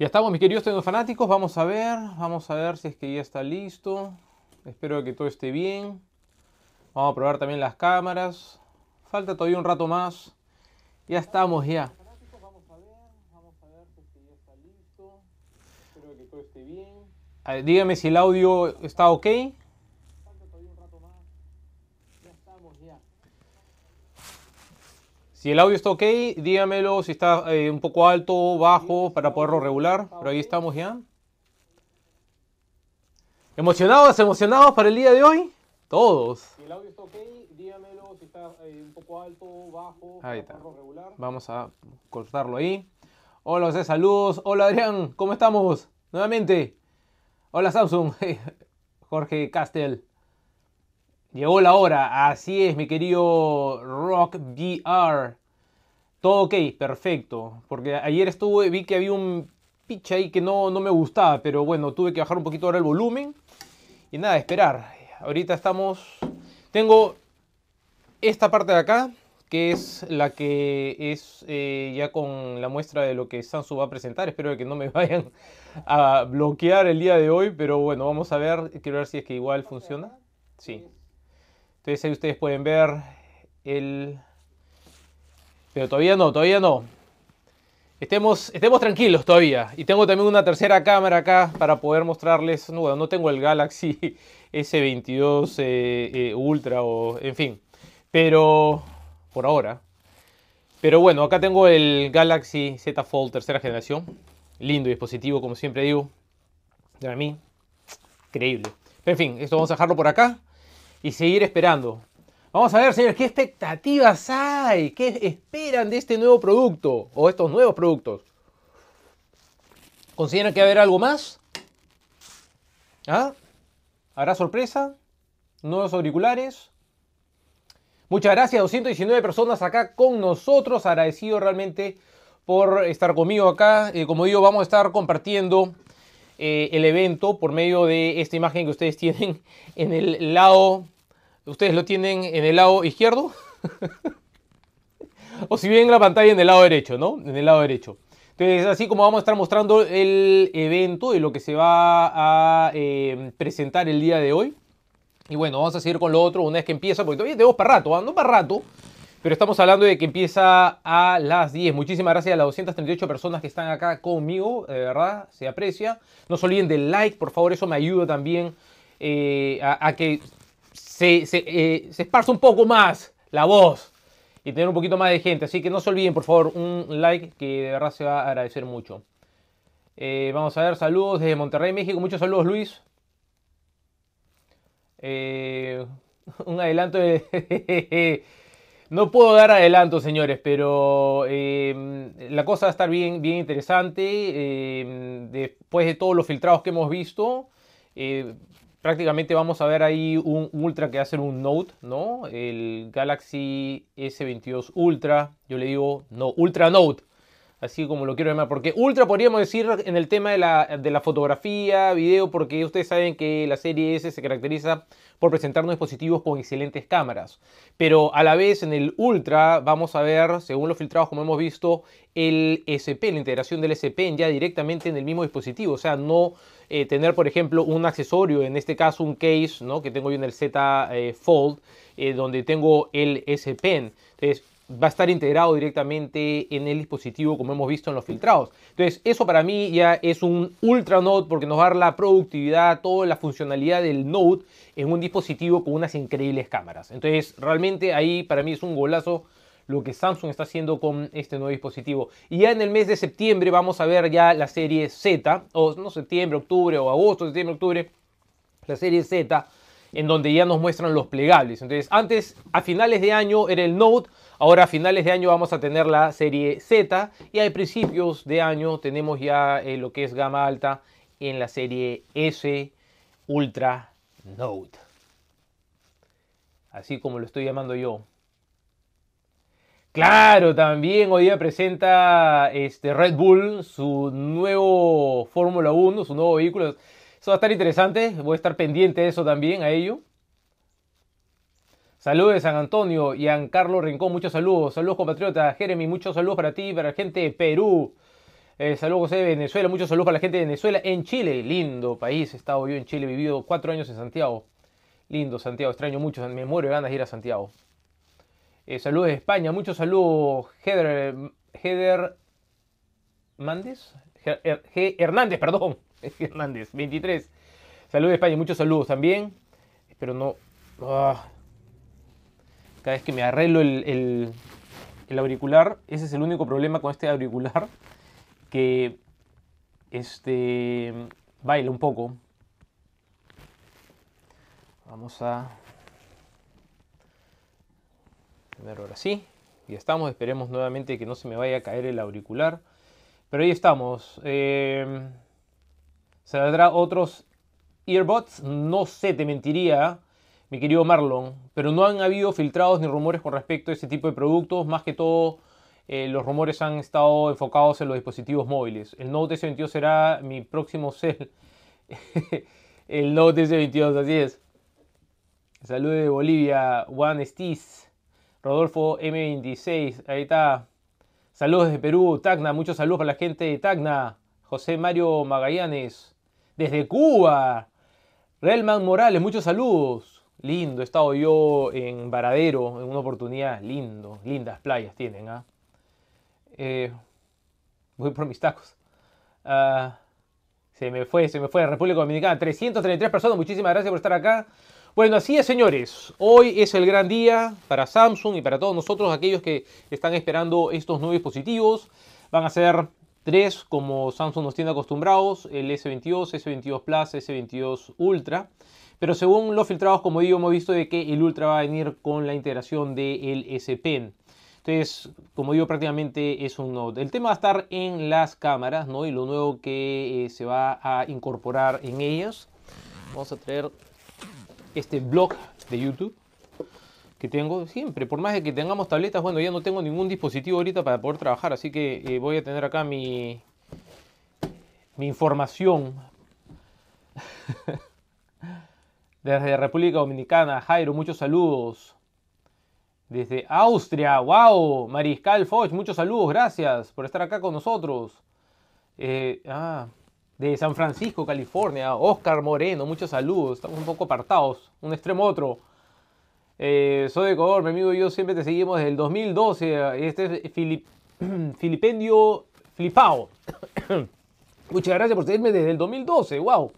Ya estamos, mis queridos fanáticos. Vamos a ver, vamos a ver si es que ya está listo. Espero que todo esté bien. Vamos a probar también las cámaras. Falta todavía un rato más. Ya estamos ya. Dígame si el audio está ok. Si el audio está ok, dígamelo si está eh, un poco alto o bajo para poderlo regular. Pero ahí estamos ya. ¿Emocionados, emocionados para el día de hoy? Todos. Si el audio está ok, dígamelo si está eh, un poco alto o bajo para poderlo regular. Vamos a cortarlo ahí. Hola, José, saludos. Hola, Adrián, ¿cómo estamos? Nuevamente. Hola, Samsung. Jorge Castel. Llegó la hora, así es, mi querido Rock VR. Todo ok, perfecto. Porque ayer estuve, vi que había un pitch ahí que no, no me gustaba, pero bueno, tuve que bajar un poquito ahora el volumen. Y nada, esperar. Ahorita estamos. Tengo esta parte de acá, que es la que es eh, ya con la muestra de lo que Samsung va a presentar. Espero que no me vayan a bloquear el día de hoy, pero bueno, vamos a ver. Quiero ver si es que igual funciona. Sí. Entonces ahí ustedes pueden ver el... Pero todavía no, todavía no. Estemos, estemos tranquilos todavía. Y tengo también una tercera cámara acá para poder mostrarles. No, no tengo el Galaxy S22 eh, eh, Ultra o en fin. Pero por ahora. Pero bueno, acá tengo el Galaxy Z Fold tercera generación. Lindo dispositivo, como siempre digo. Para mí, increíble. Pero en fin, esto vamos a dejarlo por acá y seguir esperando. Vamos a ver, señores, qué expectativas hay, qué esperan de este nuevo producto o estos nuevos productos. ¿Consideran que va a haber algo más? ¿Ah? ¿Habrá sorpresa? ¿Nuevos auriculares? Muchas gracias, 219 personas acá con nosotros. Agradecido realmente por estar conmigo acá. y eh, como digo, vamos a estar compartiendo eh, el evento por medio de esta imagen que ustedes tienen en el lado ustedes lo tienen en el lado izquierdo. o si bien la pantalla en el lado derecho, ¿no? En el lado derecho. Entonces, así como vamos a estar mostrando el evento y lo que se va a em, presentar el día de hoy. Y bueno, vamos a seguir con lo otro una vez que empieza, porque todavía tenemos para rato, ando ¿ah? no para rato, pero estamos hablando de que empieza a las 10. Muchísimas gracias a las 238 personas que están acá conmigo, de verdad, se aprecia. No se olviden del like, por favor, eso me ayuda también eh, a, que se, se, eh, un poco más la voz y tener un poquito más de gente. Así que no se olviden, por favor, un like que de verdad se va a agradecer mucho. Eh, vamos a ver, saludos desde Monterrey, México. Muchos saludos, Luis. Eh, un adelanto de... no puedo dar adelanto, señores, pero la cosa va a estar bien, bien interesante. después de todos los filtrados que hemos visto, prácticamente vamos a ver ahí un Ultra que va a ser un Note, ¿no? El Galaxy S22 Ultra, yo le digo, no, Ultra Note, así como lo quiero llamar, porque ultra podríamos decir en el tema de la, de la, fotografía, video, porque ustedes saben que la serie S se caracteriza por presentarnos dispositivos con excelentes cámaras, pero a la vez en el ultra vamos a ver, según los filtrados como hemos visto, el SP, la integración del SP ya directamente en el mismo dispositivo, o sea, no eh, tener por ejemplo un accesorio, en este caso un case, ¿no? que tengo yo en el Z eh, Fold, eh, donde tengo el S Pen. Entonces, va a estar integrado directamente en el dispositivo como hemos visto en los filtrados. Entonces eso para mí ya es un ultra Note, porque nos va a dar la productividad, toda la funcionalidad del Note en un dispositivo con unas increíbles cámaras. Entonces realmente ahí para mí es un golazo lo que Samsung está haciendo con este nuevo dispositivo. Y ya en el mes de septiembre vamos a ver ya la serie Z, o no septiembre, octubre o agosto, septiembre, octubre, la serie Z en donde ya nos muestran los plegables. Entonces, antes, a finales de año era el Note, Ahora a finales de año vamos a tener la serie Z y a principios de año tenemos ya eh, lo que es gama alta en la serie S Ultra Note. Así como lo estoy llamando yo. Claro, también hoy día presenta este Red Bull su nuevo Fórmula 1, su nuevo vehículo. Eso va a estar interesante, voy a estar pendiente de eso también, a ello. Saludos de San Antonio y a Carlos Rincón, muchos saludos. Saludos compatriota, Jeremy, muchos saludos para ti, para la gente de Perú. Eh, saludos José de Venezuela, muchos saludos para la gente de Venezuela. En Chile, lindo país, he estado yo en Chile, he vivido cuatro años en Santiago. Lindo Santiago, extraño mucho, me muero de ganas de ir a Santiago. Eh, saludos de España, muchos saludos. Heather, Mández, Hernández, perdón. Hernández, 23. Saludos de España, muchos saludos también. Espero no... Ah, cada vez que me arreglo el, auricular, ese es el único problema con este auricular, que este baila un poco. Vamos a ver ahora sí. Y estamos, esperemos nuevamente que no se me vaya a caer el auricular. Pero ahí estamos. Eh, ¿Se ¿Saldrá otros earbuds? No sé, te mentiría mi querido Marlon, pero no han habido filtrados ni rumores con respecto a este tipo de productos, más que todo eh, los rumores han estado enfocados en los dispositivos móviles. El Note S22 será mi próximo cel. el Note S22, así es. Saludos de Bolivia, Juan Estis, Rodolfo M26, ahí está. Saludos desde Perú, Tacna, muchos saludos para la gente de Tacna. José Mario Magallanes, desde Cuba. Relman Morales, muchos saludos. Lindo, he estado yo en Varadero en una oportunidad, lindo, lindas playas tienen. ¿ah? Eh, voy por mis tacos. Ah, se me fue, se me fue, República Dominicana, 333 personas, muchísimas gracias por estar acá. Bueno, así es, señores. Hoy es el gran día para Samsung y para todos nosotros, aquellos que están esperando estos nuevos dispositivos. Van a ser tres, como Samsung nos tiene acostumbrados, el S22, S22 Plus, S22 Ultra. Pero según los filtrados, como digo, hemos visto de que el Ultra va a venir con la integración del S Pen. Entonces, como digo, prácticamente es un Note. El tema va a estar en las cámaras, ¿no? Y lo nuevo que eh, se va a incorporar en ellas. Vamos a traer este blog de YouTube que tengo siempre. Por más de que tengamos tabletas, bueno, ya no tengo ningún dispositivo ahorita para poder trabajar. Así que eh, voy a tener acá mi, mi información Desde República Dominicana, Jairo, muchos saludos. Desde Austria, wow, Mariscal Foch, muchos saludos, gracias por estar acá con nosotros. Eh, ah, de San Francisco, California, Oscar Moreno, muchos saludos, estamos un poco apartados, un extremo otro. Eh, soy de Ecuador, mi amigo y yo siempre te seguimos desde el 2012. Este es Filip, Filipendio Flipao. Muchas gracias por seguirme desde el 2012, wow.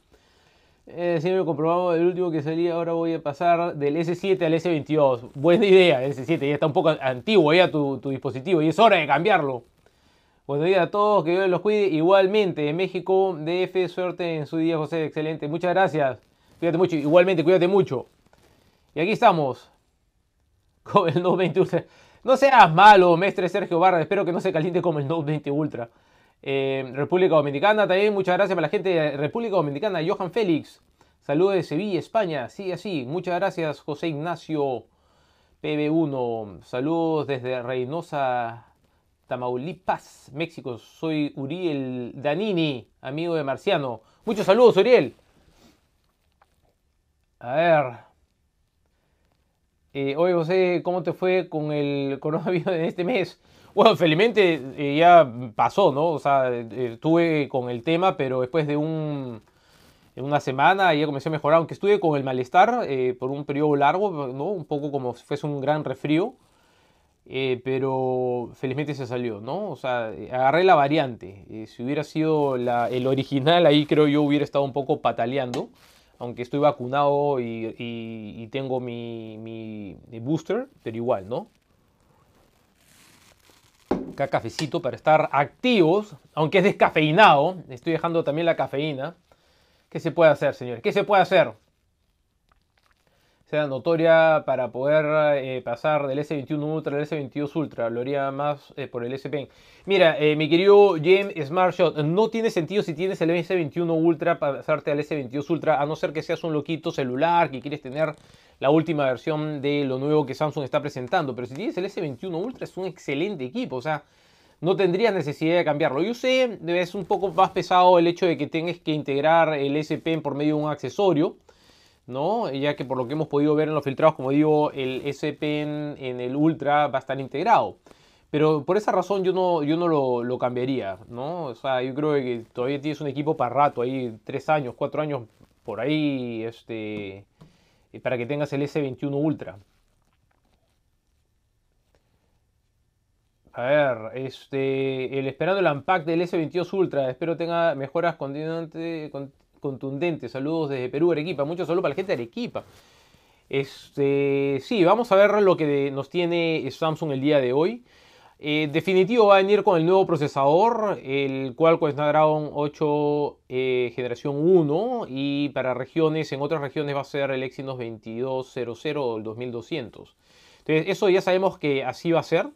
Eh, siempre comprobamos el último que salía, ahora voy a pasar del S7 al S22. Buena idea, el S7, ya está un poco antiguo ya tu, dispositivo y es hora de cambiarlo. Buenos días a todos, que Dios los cuide. Igualmente, en México, DF, suerte en su día, José, excelente. Muchas gracias. Cuídate mucho, igualmente, cuídate mucho. Y aquí estamos. Con el Note 20 Ultra. No seas malo, mestre Sergio Barra. Espero que no se caliente como el Note 20 Ultra. Eh, República Dominicana también, muchas gracias para la gente de República Dominicana. Johan Félix, saludos de Sevilla, España. Sí, así. Muchas gracias, José Ignacio PB1. Saludos desde Reynosa, Tamaulipas, México. Soy Uriel Danini, amigo de Marciano. Muchos saludos, Uriel. A ver. hoy eh, oye, José, ¿cómo te fue con el coronavirus de este mes? Bueno, felizmente eh, ya pasó, ¿no? O sea, eh, eh, estuve con el tema, pero después de un, una semana ya comencé a mejorar, aunque estuve con el malestar por un periodo largo, ¿no? Un poco como si fuese un gran resfrío, pero felizmente se salió, ¿no? O sea, agarré la variante. si hubiera sido la, el original, ahí creo yo hubiera estado un poco pataleando, aunque estoy vacunado y, y, y tengo mi, mi booster, pero igual, ¿no? cafecito para estar activos, aunque es descafeinado, estoy dejando también la cafeína. ¿Qué se puede hacer, señores? ¿Qué se puede hacer? Sea notoria para poder eh, pasar del S21 Ultra al S22 Ultra, lo haría más eh, por el SP. Mira, eh, mi querido James Smartshot, no tiene sentido si tienes el S21 Ultra pasarte al S22 Ultra, a no ser que seas un loquito celular que quieres tener la última versión de lo nuevo que Samsung está presentando. Pero si tienes el S21 Ultra es un excelente equipo, o sea, no tendrías necesidad de cambiarlo. Yo sé, es un poco más pesado el hecho de que tengas que integrar el S Pen por medio de un accesorio. ¿no? Ya que por lo que hemos podido ver en los filtrados, como digo, el S Pen en el Ultra va a estar integrado. Pero por esa razón yo no, yo no lo, cambiaría, ¿no? O sea, yo creo que todavía tienes un equipo para rato, ahí tres años, cuatro años, por ahí, este, para que tengas el S21 Ultra. A ver, este, el esperado el unpack del S22 Ultra. Espero tenga mejoras contundentes. Saludos desde Perú, Arequipa. Muchos saludos para la gente de Arequipa. Este, sí, vamos a ver lo que nos tiene Samsung el día de hoy. Eh, definitivo va a venir con el nuevo procesador, el cual Qualcomm Snapdragon 8 eh, generación 1 y para regiones, en otras regiones va a ser el Exynos 2200 o el 2200. Entonces eso ya sabemos que así va a ser,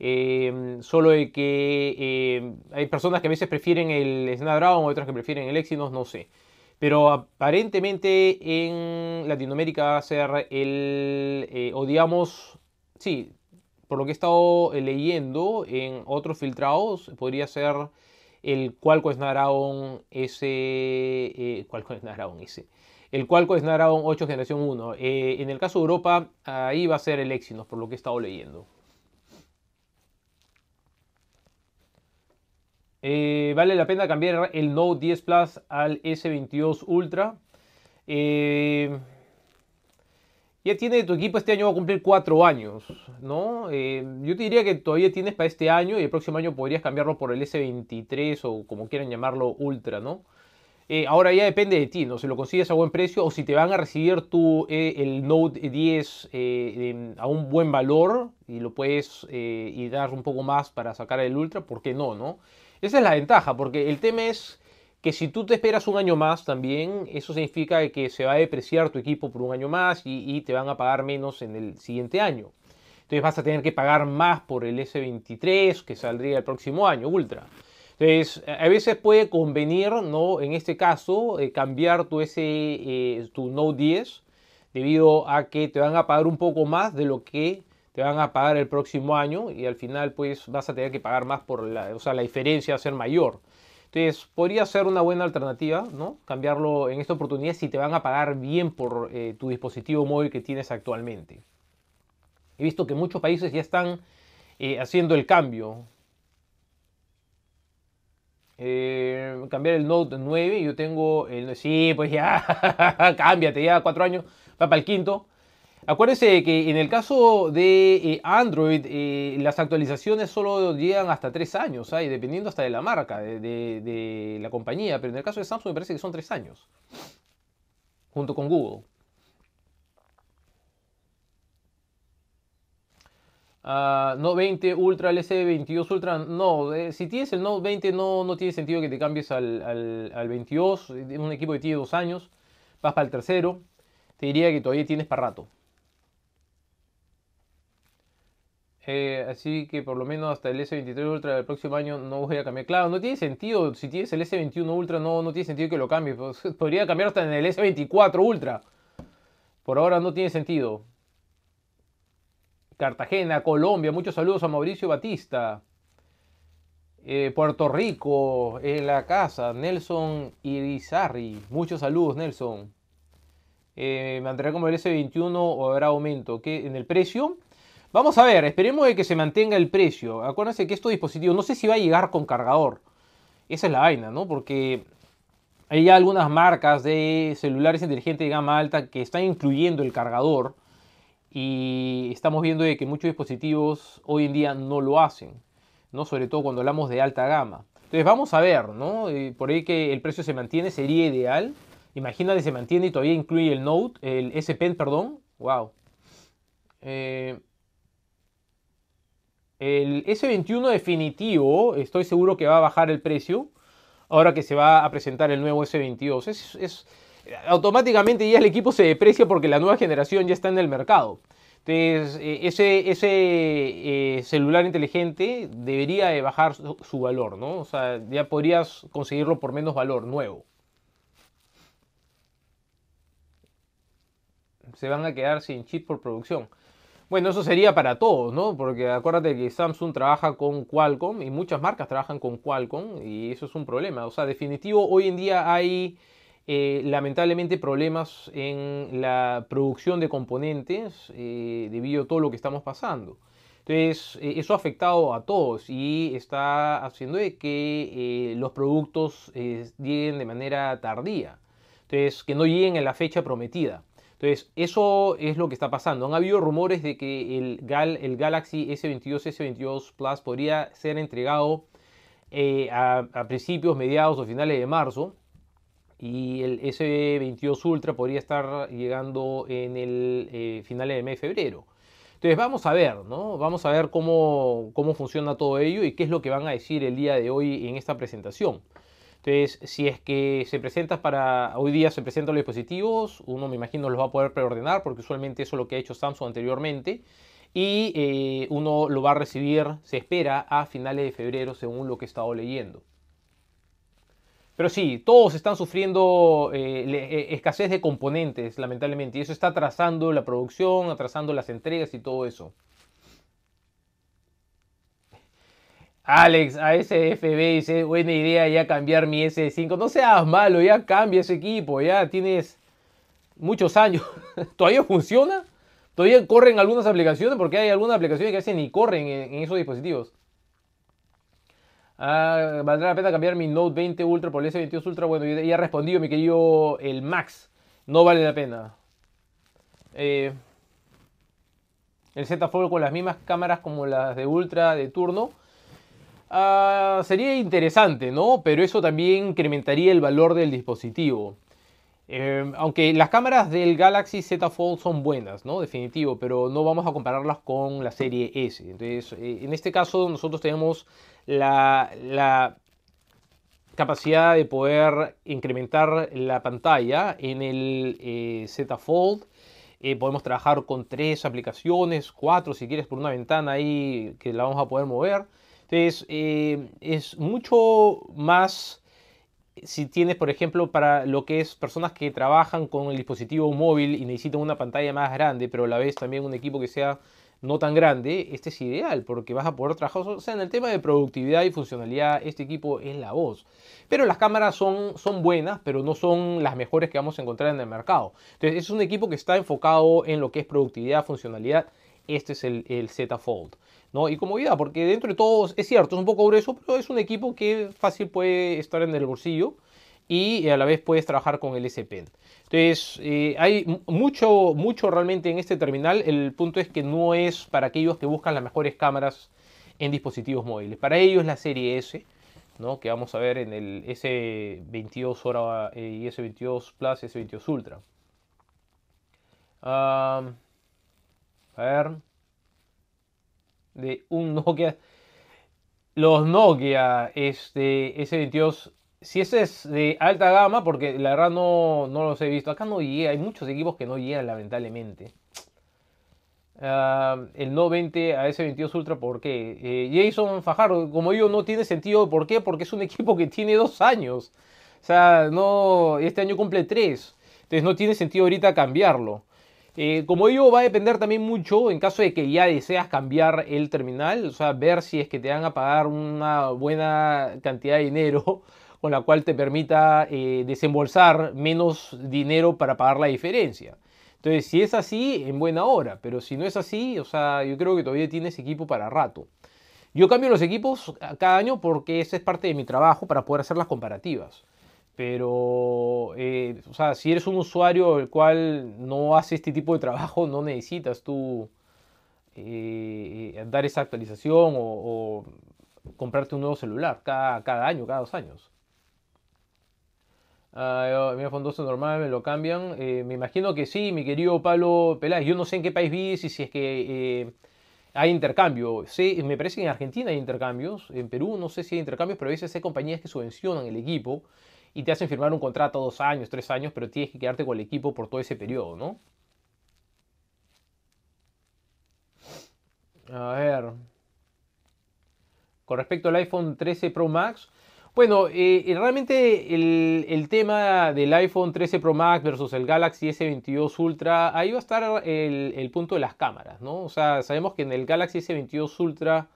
em, solo que em, hay personas que a veces prefieren el Snapdragon, otras que prefieren el Exynos, no sé. Pero aparentemente en Latinoamérica va a ser el, eh, o digamos, sí, por lo que he estado eh, leyendo en otros filtrados, podría ser el Qualcomm Snapdragon S. Qualcomm eh, Snapdragon S. El Qualcomm Snapdragon 8 Generación 1. Eh, en el caso de Europa, ahí va a ser el Exynos, por lo que he estado leyendo. vale la pena cambiar el Note 10 Plus al S22 Ultra ya tiene tu equipo este año va a cumplir cuatro años, ¿no? Eh, yo te diría que todavía tienes para este año y el próximo año podrías cambiarlo por el S23 o como quieran llamarlo Ultra, ¿no? Eh, ahora ya depende de ti, ¿no? Si lo consigues a buen precio o si te van a recibir tu, eh, el Note 10 a un buen valor y lo puedes y dar un poco más para sacar el Ultra, ¿por qué no, no? Esa es la ventaja, porque el tema es que si tú te esperas un año más también, eso significa que se va a depreciar tu equipo por un año más y, te van a pagar menos en el siguiente año. Entonces vas a tener que pagar más por el S23 que saldría el próximo año, Ultra. Entonces, a veces puede convenir, ¿no? En este caso, eh, cambiar tu, S, eh, tu Note 10 debido a que te van a pagar un poco más de lo que te van a pagar el próximo año y al final pues vas a tener que pagar más por la, o sea, la diferencia va a ser mayor. Entonces, podría ser una buena alternativa, ¿no? Cambiarlo en esta oportunidad si te van a pagar bien por eh, tu dispositivo móvil que tienes actualmente. He visto que muchos países ya están eh, haciendo el cambio. Eh, cambiar el Note 9, yo tengo el... Sí, pues ya, cámbiate ya, cuatro años, va para el quinto. Acuérdense que en el caso de eh, Android, eh, las actualizaciones solo llegan hasta tres años, ¿ah? dependiendo hasta de la marca, de, la compañía, pero en el caso de Samsung me parece que son tres años, junto con Google. No ah, Note 20 Ultra, LC 22 Ultra, no, eh, si tienes el Note 20 no, no tiene sentido que te cambies al, 22, es un equipo que tiene dos años, vas para el tercero, te diría que todavía tienes para rato. Eh, así que por lo menos hasta el S23 Ultra del próximo año no voy a cambiar. Claro, no tiene sentido. Si tienes el S21 Ultra, no, no tiene sentido que lo cambies. Pues, podría cambiar hasta en el S24 Ultra. Por ahora no tiene sentido. Cartagena, Colombia, muchos saludos a Mauricio Batista. Eh, Puerto Rico, en eh, la casa, Nelson Irizarri. Muchos saludos, Nelson. Eh, como el S21 o habrá aumento? ¿En el precio? Vamos a ver, esperemos que se mantenga el precio. Acuérdense que estos dispositivos, no sé si va a llegar con cargador. Esa es la vaina, ¿no? Porque hay ya algunas marcas de celulares inteligentes de gama alta que están incluyendo el cargador y estamos viendo de que muchos dispositivos hoy en día no lo hacen, ¿no? Sobre todo cuando hablamos de alta gama. Entonces vamos a ver, ¿no? Eh, por ahí que el precio se mantiene sería ideal. Imagínate se mantiene y todavía incluye el Note, el S Pen, perdón. Wow. Eh, el S21 definitivo, estoy seguro que va a bajar el precio. Ahora que se va a presentar el nuevo S22. Es, automáticamente ya el equipo se deprecia porque la nueva generación ya está en el mercado. Entonces, eh, ese, ese eh, celular inteligente debería bajar su valor, ¿no? O sea, ya podrías conseguirlo por menos valor, nuevo. Se van a quedar sin chip por producción. Bueno, eso sería para todos, ¿no? Porque acuérdate que Samsung trabaja con Qualcomm y muchas marcas trabajan con Qualcomm y eso es un problema. O sea, definitivo, hoy en día hay eh, lamentablemente problemas en la producción de componentes eh, debido a todo lo que estamos pasando. Entonces, eh, eso ha afectado a todos y está haciendo que los productos lleguen de manera tardía. Entonces, que no lleguen a la fecha prometida. Entonces, eso es lo que está pasando. Han habido rumores de que el, Galaxy S22, S22 Plus podría ser entregado eh, a, principios, mediados o finales de marzo. Y el S22 Ultra podría estar llegando en el final eh, finales de mes de febrero. Entonces vamos a ver, ¿no? Vamos a ver cómo, cómo funciona todo ello y qué es lo que van a decir el día de hoy en esta presentación. Entonces, si es que se presentas para hoy día se presentan los dispositivos, uno me imagino los va a poder preordenar porque usualmente eso es lo que ha hecho Samsung anteriormente y eh, uno lo va a recibir, se espera, a finales de febrero según lo que he estado leyendo. Pero sí, todos están sufriendo eh, eh, escasez de componentes, lamentablemente, y eso está atrasando la producción, atrasando las entregas y todo eso. Alex, a ASFB dice, buena idea ya cambiar mi S5. No seas malo, ya cambia ese equipo, ya tienes muchos años. ¿Todavía funciona? ¿Todavía corren algunas aplicaciones? Porque hay algunas aplicaciones que hacen y corren en, esos dispositivos. Ah, ¿Valdrá la pena cambiar mi Note 20 Ultra por el S22 Ultra? Bueno, ya respondió mi querido el Max. No vale la pena. Eh, el Z Fold con las mismas cámaras como las de Ultra de turno Ah, sería interesante, ¿no? Pero eso también incrementaría el valor del dispositivo. Em, aunque las cámaras del Galaxy Z Fold son buenas, ¿no? Definitivo, pero no vamos a compararlas con la serie S. Entonces, eh, en este caso nosotros tenemos la, capacidad de poder incrementar la pantalla en el eh, Z Fold. Eh, podemos trabajar con tres aplicaciones, cuatro si quieres por una ventana ahí que la vamos a poder mover. Entonces, eh, es mucho más si tienes, por ejemplo, para lo que es personas que trabajan con el dispositivo móvil y necesitan una pantalla más grande, pero a la vez también un equipo que sea no tan grande, este es ideal porque vas a poder trabajar, o sea, en el tema de productividad y funcionalidad, este equipo es la voz. Pero las cámaras son, son buenas, pero no son las mejores que vamos a encontrar en el mercado. Entonces, es un equipo que está enfocado en lo que es productividad, funcionalidad este es el, Z Fold. ¿no? Y vida, porque dentro de todo es cierto, es un poco grueso, pero es un equipo que fácil puede estar en el bolsillo y eh, a la vez puedes trabajar con el S Pen. Entonces, eh, hay mucho, mucho realmente en este terminal. El punto es que no es para aquellos que buscan las mejores cámaras en dispositivos móviles. Para ellos la serie S, ¿no? que vamos a ver en el S22 hora eh, y S22 Plus, S22 Ultra. ah a ver. De un Nokia. Los Nokia este, S22. Si ese es de alta gama, porque la verdad no, no los he visto. Acá no llega. Hay muchos equipos que no llegan, lamentablemente. Ah, el no a S22 Ultra, ¿por qué? Eh, Jason Fajardo, como digo, no tiene sentido. ¿Por qué? Porque es un equipo que tiene dos años. O sea, no, este año cumple tres. Entonces no tiene sentido ahorita cambiarlo. Eh, como digo, va a depender también mucho en caso de que ya deseas cambiar el terminal, o sea, ver si es que te van a pagar una buena cantidad de dinero con la cual te permita eh, desembolsar menos dinero para pagar la diferencia. Entonces, si es así, en buena hora, pero si no es así, o sea, yo creo que todavía tienes equipo para rato. Yo cambio los equipos ah, cada año porque esa es parte de mi trabajo para poder hacer las comparativas. Pero, eh, o sea, si eres un usuario el cual no hace este tipo de trabajo, no necesitas tú eh, dar esa actualización o, comprarte un nuevo celular cada, año, cada dos años. Mi iPhone 12 normal, me lo cambian. Eh, me imagino que sí, mi querido Pablo Peláez. Yo no sé en qué país vives y si es que hay intercambio. me parece que en Argentina hay intercambios, en Perú no sé si hay intercambios, pero a veces hay compañías que subvencionan el equipo y te hacen firmar un contrato dos años, tres años, pero tienes que quedarte con el equipo por todo ese periodo, ¿no? A ver. Con respecto al iPhone 13 Pro Max, bueno, eh, realmente el, tema del iPhone 13 Pro Max versus el Galaxy S22 Ultra, ahí va a estar el, el punto de las cámaras, ¿no? O sea, sabemos que en el Galaxy S22 Ultra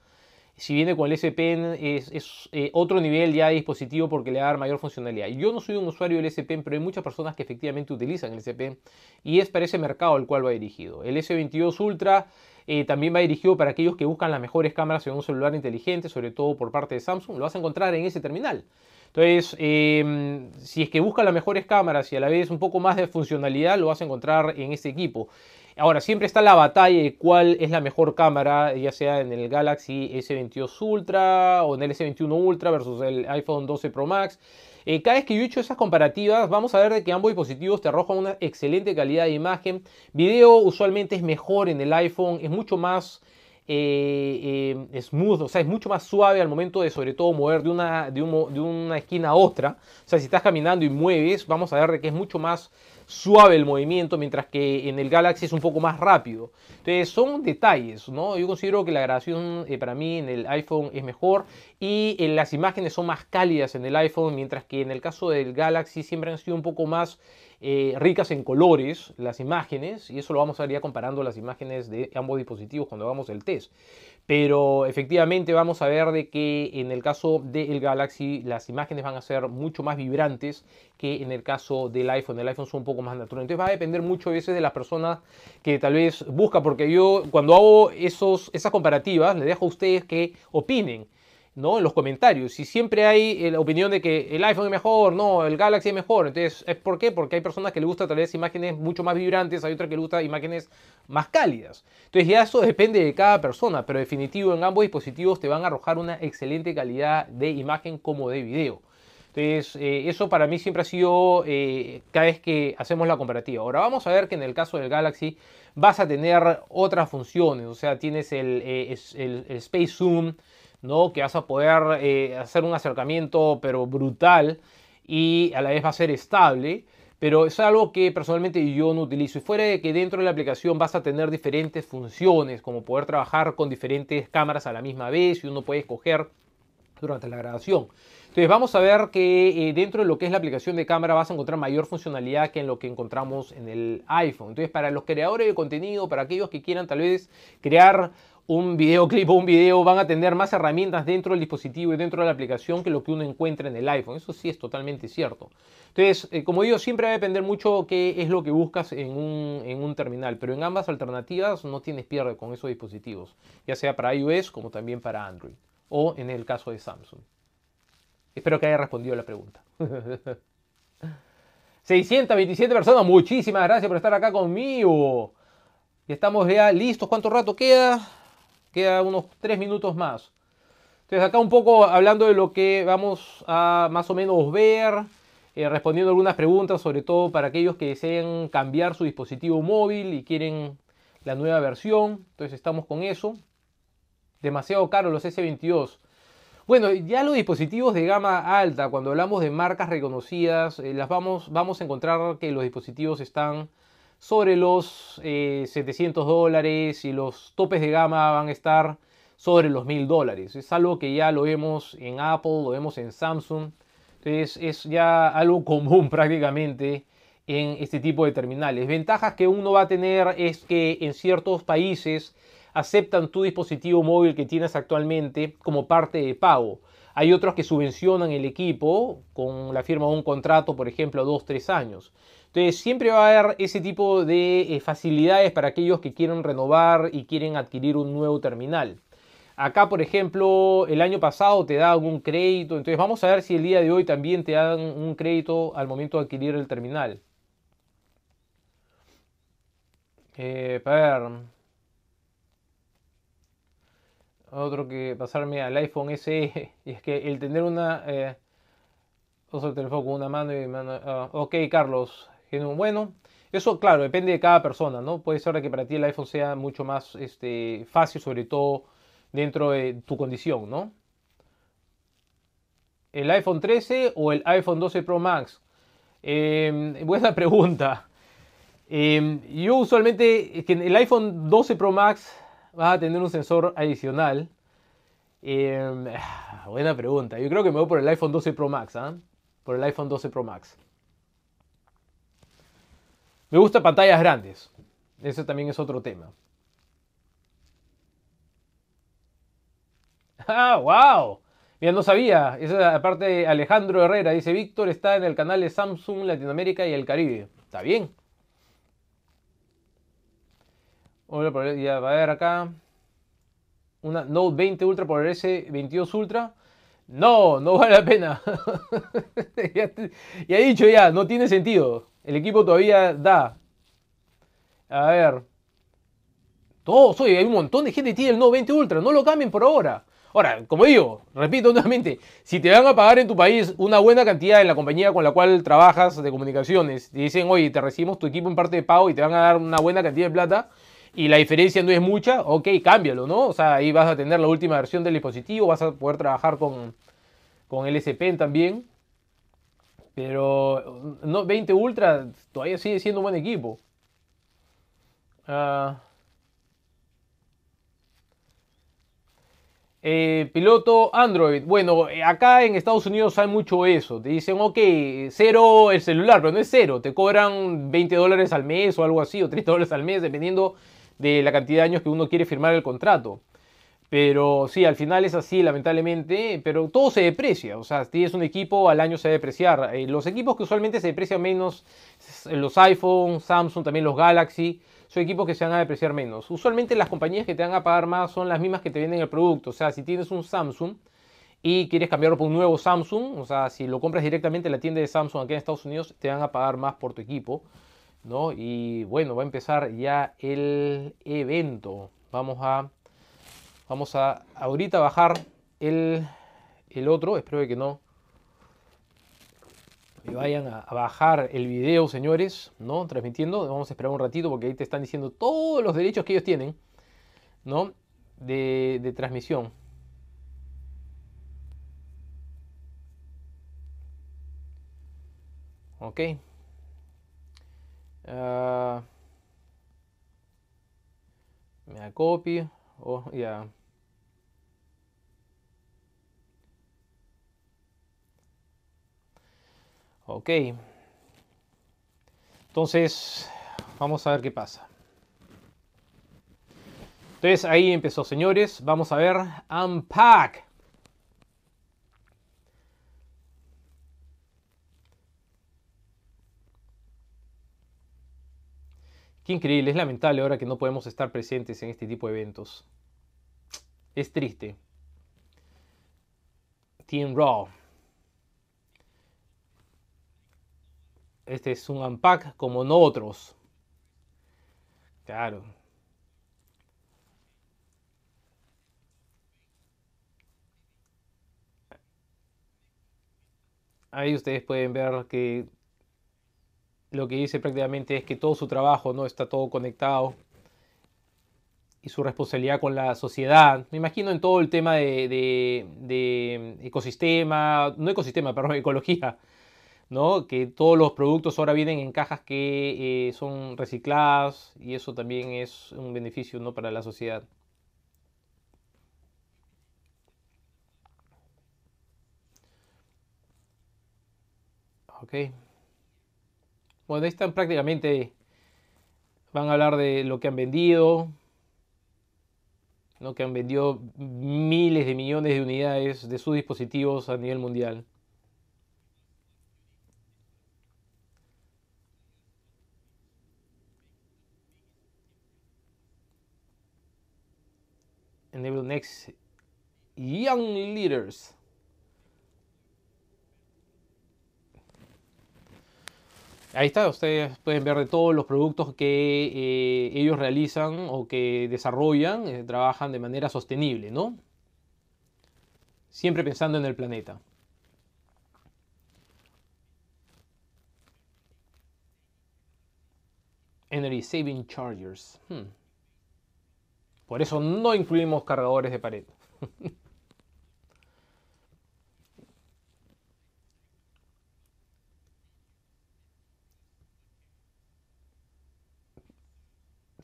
si viene con el S Pen es, eh, otro nivel ya de dispositivo porque le va a dar mayor funcionalidad. Yo no soy un usuario del S pero hay muchas personas que efectivamente utilizan el S y es para ese mercado al cual va dirigido. El S22 Ultra eh, también va dirigido para aquellos que buscan las mejores cámaras en un celular inteligente, sobre todo por parte de Samsung. Lo vas a encontrar en ese terminal. Entonces, em, si es que buscas las mejores cámaras y a la vez un poco más de funcionalidad, lo vas a encontrar en este equipo. Ahora, siempre está la batalla de cuál es la mejor cámara, ya sea en el Galaxy S22 Ultra o en el S21 Ultra versus el iPhone 12 Pro Max. Eh, cada vez que yo he hecho esas comparativas, vamos a ver que ambos dispositivos te arrojan una excelente calidad de imagen. Video usualmente es mejor en el iPhone, es mucho más... Eh, eh, smooth, o sea, es mucho más suave al momento de sobre todo mover de una, de, de una esquina a otra. O sea, si estás caminando y mueves, vamos a ver que es mucho más suave el movimiento, mientras que en el Galaxy es un poco más rápido. Entonces son detalles, ¿no? Yo considero que la grabación eh, para mí en el iPhone es mejor y eh, las imágenes son más cálidas en el iPhone, mientras que en el caso del Galaxy siempre han sido un poco más eh, ricas en colores las imágenes y eso lo vamos a ver ya comparando las imágenes de ambos dispositivos cuando hagamos el test. Pero efectivamente vamos a ver de que en el caso del Galaxy las imágenes van a ser mucho más vibrantes que en el caso del iPhone. El iPhone son un poco más natural. Entonces va a depender mucho a veces de las personas que tal vez busca, porque yo cuando hago esos, esas comparativas les dejo a ustedes que opinen. ¿no? En los comentarios. si siempre hay eh, la opinión de que el iPhone es mejor, no, el Galaxy es mejor. Entonces, ¿es por qué? Porque hay personas que les gustan tal vez imágenes mucho más vibrantes, hay otras que les gustan imágenes más cálidas. Entonces, ya eso depende de cada persona, pero definitivo en ambos dispositivos te van a arrojar una excelente calidad de imagen como de video. Entonces, eh, eso para mí siempre ha sido eh, cada vez que hacemos la comparativa. Ahora vamos a ver que en el caso del Galaxy vas a tener otras funciones, o sea, tienes el Space Zoom, ¿no? Que vas a poder eh, hacer un acercamiento, pero brutal, y a la vez va a ser estable. Pero es algo que personalmente yo no utilizo. Y fuera de que dentro de la aplicación vas a tener diferentes funciones, como poder trabajar con diferentes cámaras a la misma vez y uno puede escoger durante la grabación. Entonces vamos a ver que eh, dentro de lo que es la aplicación de cámara vas a encontrar mayor funcionalidad que en lo que encontramos en el iPhone. Entonces para los creadores de contenido, para aquellos que quieran tal vez crear un videoclip o un video van a tener más herramientas dentro del dispositivo y dentro de la aplicación que lo que uno encuentra en el iPhone. Eso sí es totalmente cierto. Entonces, eh, como digo, siempre va a depender mucho qué es lo que buscas en un, terminal, pero en ambas alternativas no tienes pierde con esos dispositivos, ya sea para iOS como también para Android, o en el caso de Samsung. Espero que haya respondido la pregunta. 627 personas, muchísimas gracias por estar acá conmigo. estamos ya listos. ¿Cuánto rato queda? Queda unos 3 minutos más. Entonces acá un poco hablando de lo que vamos a más o menos ver, eh, respondiendo algunas preguntas, sobre todo para aquellos que deseen cambiar su dispositivo móvil y quieren la nueva versión. Entonces estamos con eso. Demasiado caro los S22. Bueno, ya los dispositivos de gama alta, cuando hablamos de marcas reconocidas, eh, las vamos, vamos a encontrar que los dispositivos están sobre los 700 eh, dólares y los topes de gama van a estar sobre los 1000 dólares. Es algo que ya lo vemos en Apple, lo vemos en Samsung. Entonces es ya algo común prácticamente en este tipo de terminales. Ventajas que uno va a tener es que en ciertos países aceptan tu dispositivo móvil que tienes actualmente como parte de pago. Hay otros que subvencionan el equipo con la firma de un contrato, por ejemplo, a dos, tres años. Entonces, siempre va a haber ese tipo de eh, facilidades para aquellos que quieren renovar y quieren adquirir un nuevo terminal. Acá, por ejemplo, el año pasado te dan un crédito, entonces vamos a ver si el día de hoy también te dan un crédito al momento de adquirir el terminal. Eh, otro que pasarme al iPhone S e, Y es que el tener una... Eh, el teléfono con una mano y mano... Ah, ok, Carlos. Bueno, eso claro, depende de cada persona, ¿no? Puede ser que para ti el iPhone sea mucho más este, fácil, sobre todo dentro de tu condición, ¿no? ¿El iPhone 13 o el iPhone 12 Pro Max? Em, buena pregunta. Em, yo usualmente, el iPhone 12 Pro Max vas a tener un sensor adicional? Em, buena pregunta. Yo creo que me voy por el iPhone 12 Pro Max, ¿ah? Por el iPhone 12 Pro Max. Me gusta pantallas grandes. Ese también es otro tema. ¡Ah, wow! Mira, no sabía. Esa aparte Alejandro Herrera. Dice, Víctor está en el canal de Samsung Latinoamérica y el Caribe. Está bien ya va a ver acá. Una Note 20 Ultra por el S22 Ultra. No, no vale la pena. ya, he dicho ya, no tiene sentido. El equipo todavía da. A ver. Todos, oye, hay un montón de gente que tiene el Note 20 Ultra. No lo cambien por ahora. Ahora, como digo, repito nuevamente, si te van a pagar en tu país una buena cantidad en la compañía con la cual trabajas de comunicaciones, te dicen, oye, te recibimos tu equipo en parte de pago y te van a dar una buena cantidad de plata, y la diferencia no es mucha, ok, cámbialo, ¿no? O sea, ahí vas a tener la última versión del dispositivo, vas a poder trabajar con, con Pen también. Pero no, 20 Ultra todavía sigue siendo un buen equipo. Ah. Eh, piloto Android. Bueno, eh, acá en Estados Unidos hay mucho eso. Te dicen, ok, cero el celular, pero no es cero. Te cobran 20 dólares al mes o algo así, o 30 dólares al mes, dependiendo de la cantidad de años que uno quiere firmar el contrato. Pero sí, al final es así, lamentablemente, pero todo se deprecia. O sea, si tienes un equipo, al año se va a depreciar. Eh, los equipos que usualmente se deprecian menos, eh, los iPhone, Samsung, también los Galaxy, son equipos que se van a depreciar menos. Usualmente las compañías que te van a pagar más son las mismas que te venden el producto. O sea, si tienes un Samsung y quieres cambiarlo por un nuevo Samsung, o sea, si lo compras directamente en la tienda de Samsung aquí en Estados Unidos, te van a pagar más por tu equipo. ¿no? Y bueno, va a empezar ya el evento. Vamos a, vamos a ahorita bajar el, el otro, espero que no me vayan a, bajar el video, señores, ¿no? Transmitiendo, vamos a esperar un ratito porque ahí te están diciendo todos los derechos que ellos tienen, ¿no? de, de transmisión. Ok, Ah, me copy. Oh, yeah. Ok. Entonces, vamos a ver qué pasa. Entonces ahí empezó, señores. Vamos a ver Unpack. Qué increíble, es lamentable ahora que no podemos estar presentes en este tipo de eventos. Es triste. Team Raw. Este es un unpack como no otros. Claro. Ahí ustedes pueden ver que lo que dice prácticamente es que todo su trabajo no está todo conectado y su responsabilidad con la sociedad. Me imagino en todo el tema de, ecosistema, no ecosistema, perdón, ecología, ¿no? que todos los productos ahora vienen en cajas que eh, son recicladas y eso también es un beneficio ¿no? para la sociedad. Okay. Bueno, están prácticamente, van a hablar de lo que han vendido, Lo que han vendido miles de millones de unidades de sus dispositivos a nivel mundial. Enable Next Young Leaders. Ahí está, ustedes pueden ver de todos los productos que eh, ellos realizan o que desarrollan, eh, trabajan de manera sostenible, ¿no? Siempre pensando en el planeta. Energy Saving Chargers. Hmm. Por eso no incluimos cargadores de pared.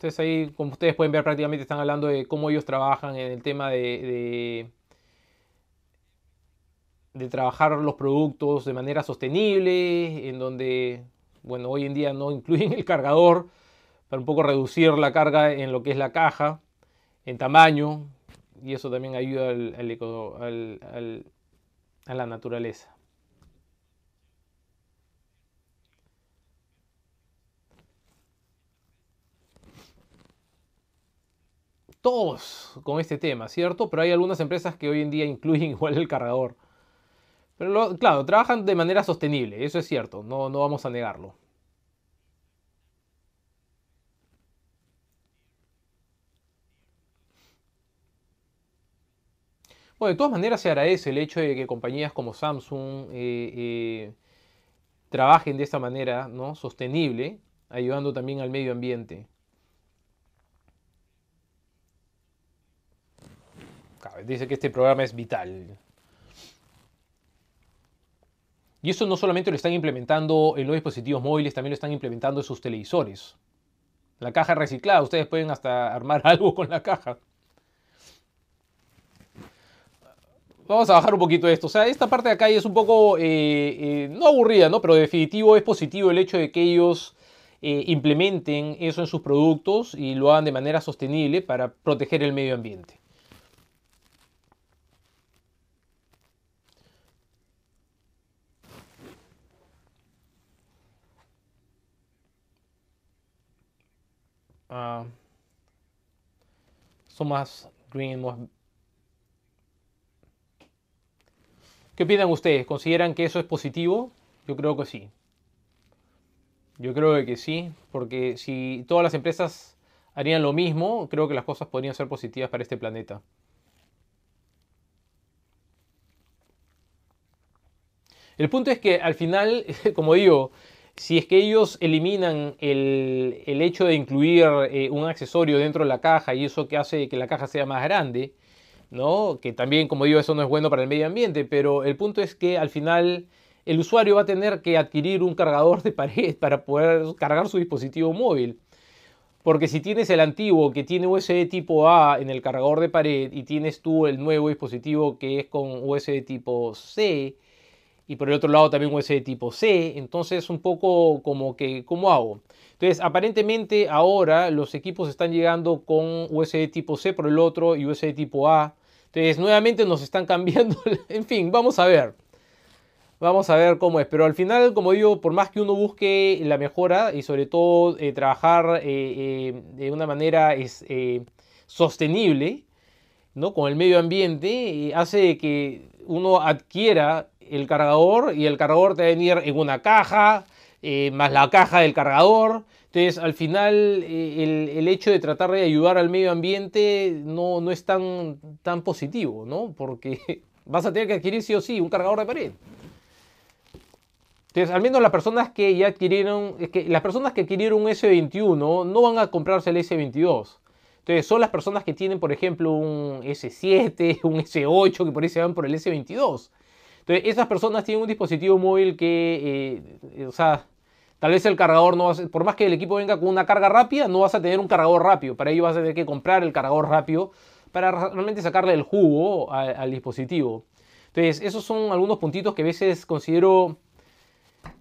Entonces ahí, como ustedes pueden ver, prácticamente están hablando de cómo ellos trabajan en el tema de, de, trabajar los productos de manera sostenible, en donde, bueno, hoy en día no incluyen el cargador para un poco reducir la carga en lo que es la caja, en tamaño, y eso también ayuda al a la naturaleza. todos con este tema, ¿cierto? Pero hay algunas empresas que hoy en día incluyen igual el cargador. Pero claro, trabajan de manera sostenible, eso es cierto, no, no vamos a negarlo. Bueno, de todas maneras se agradece el hecho de que compañías como Samsung eh, eh, trabajen de esta manera ¿no? sostenible, ayudando también al medio ambiente. Dice que este programa es vital. Y eso no solamente lo están implementando en los dispositivos móviles, también lo están implementando en sus televisores. La caja reciclada, ustedes pueden hasta armar algo con la caja. Vamos a bajar un poquito esto. O sea, esta parte de acá es un poco, eh, eh, no aburrida, ¿no? Pero definitivo es positivo el hecho de que ellos eh, implementen eso en sus productos y lo hagan de manera sostenible para proteger el medio ambiente. Ah, son más green, más... ¿Qué opinan ustedes? ¿Consideran que eso es positivo? Yo creo que sí. Yo creo que sí, porque si todas las empresas harían lo mismo, creo que las cosas podrían ser positivas para este planeta. El punto es que al final, como digo, si es que ellos eliminan el, hecho de incluir eh, un accesorio dentro de la caja y eso que hace que la caja sea más grande, ¿no? que también, como digo, eso no es bueno para el medio ambiente, pero el punto es que al final el usuario va a tener que adquirir un cargador de pared para poder cargar su dispositivo móvil. Porque si tienes el antiguo que tiene USB tipo A en el cargador de pared y tienes tú el nuevo dispositivo que es con USB tipo C, y por el otro lado también USB tipo C, entonces un poco como que, ¿cómo hago? Entonces, aparentemente ahora los equipos están llegando con USB tipo C por el otro y USB tipo A. Entonces, nuevamente nos están cambiando, en fin, vamos a ver. Vamos a ver cómo es, pero al final, como digo, por más que uno busque la mejora y sobre todo eh, trabajar eh, eh, de una manera es, sostenible, ¿no? con el medio ambiente, hace que uno adquiera el cargador y el cargador te va a venir en una caja, eh, más la caja del cargador. Entonces, al final, eh, el, hecho de tratar de ayudar al medio ambiente no, no es tan, tan positivo, ¿no? Porque vas a tener que adquirir sí o sí un cargador de pared. Entonces, al menos las personas que ya adquirieron, es que las personas que adquirieron un S21 no van a comprarse el S22. Entonces, son las personas que tienen, por ejemplo, un S7, un S8, que por ahí se van por el S22. Entonces, esas personas tienen un dispositivo móvil que, eh, o sea, tal vez el cargador no va a ser, por más que el equipo venga con una carga rápida, no vas a tener un cargador rápido. Para ello vas a tener que comprar el cargador rápido para realmente sacarle el jugo al, dispositivo. Entonces, esos son algunos puntitos que a veces considero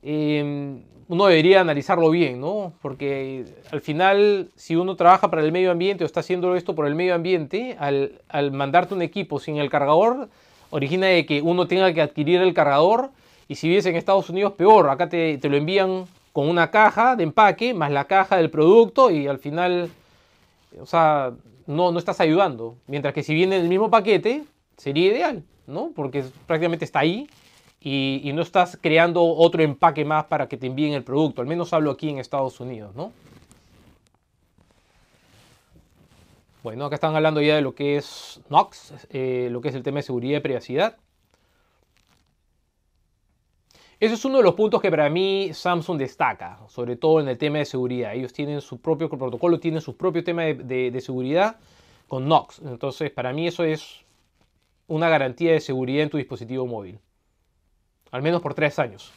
em, uno debería analizarlo bien, ¿no? Porque al final, si uno trabaja para el medio ambiente o está haciendo esto por el medio ambiente, al mandarte un equipo sin el cargador, origina de que uno tenga que adquirir el cargador y si vienes en Estados Unidos peor, acá te, lo envían con una caja de empaque más la caja del producto y al final, o sea, no, no estás ayudando. Mientras que si viene el mismo paquete, sería ideal, ¿no? Porque prácticamente está ahí y, y, no estás creando otro empaque más para que te envíen el producto. Al menos hablo aquí en Estados Unidos, ¿no? Bueno, acá están hablando ya de lo que es NOx, eh, lo que es el tema de seguridad y privacidad. Ese es uno de los puntos que para mí Samsung destaca, sobre todo en el tema de seguridad. Ellos tienen su propio protocolo, tienen su propio tema de seguridad con NOx. Entonces, para mí eso es una garantía de seguridad en tu dispositivo móvil. Al menos por tres años.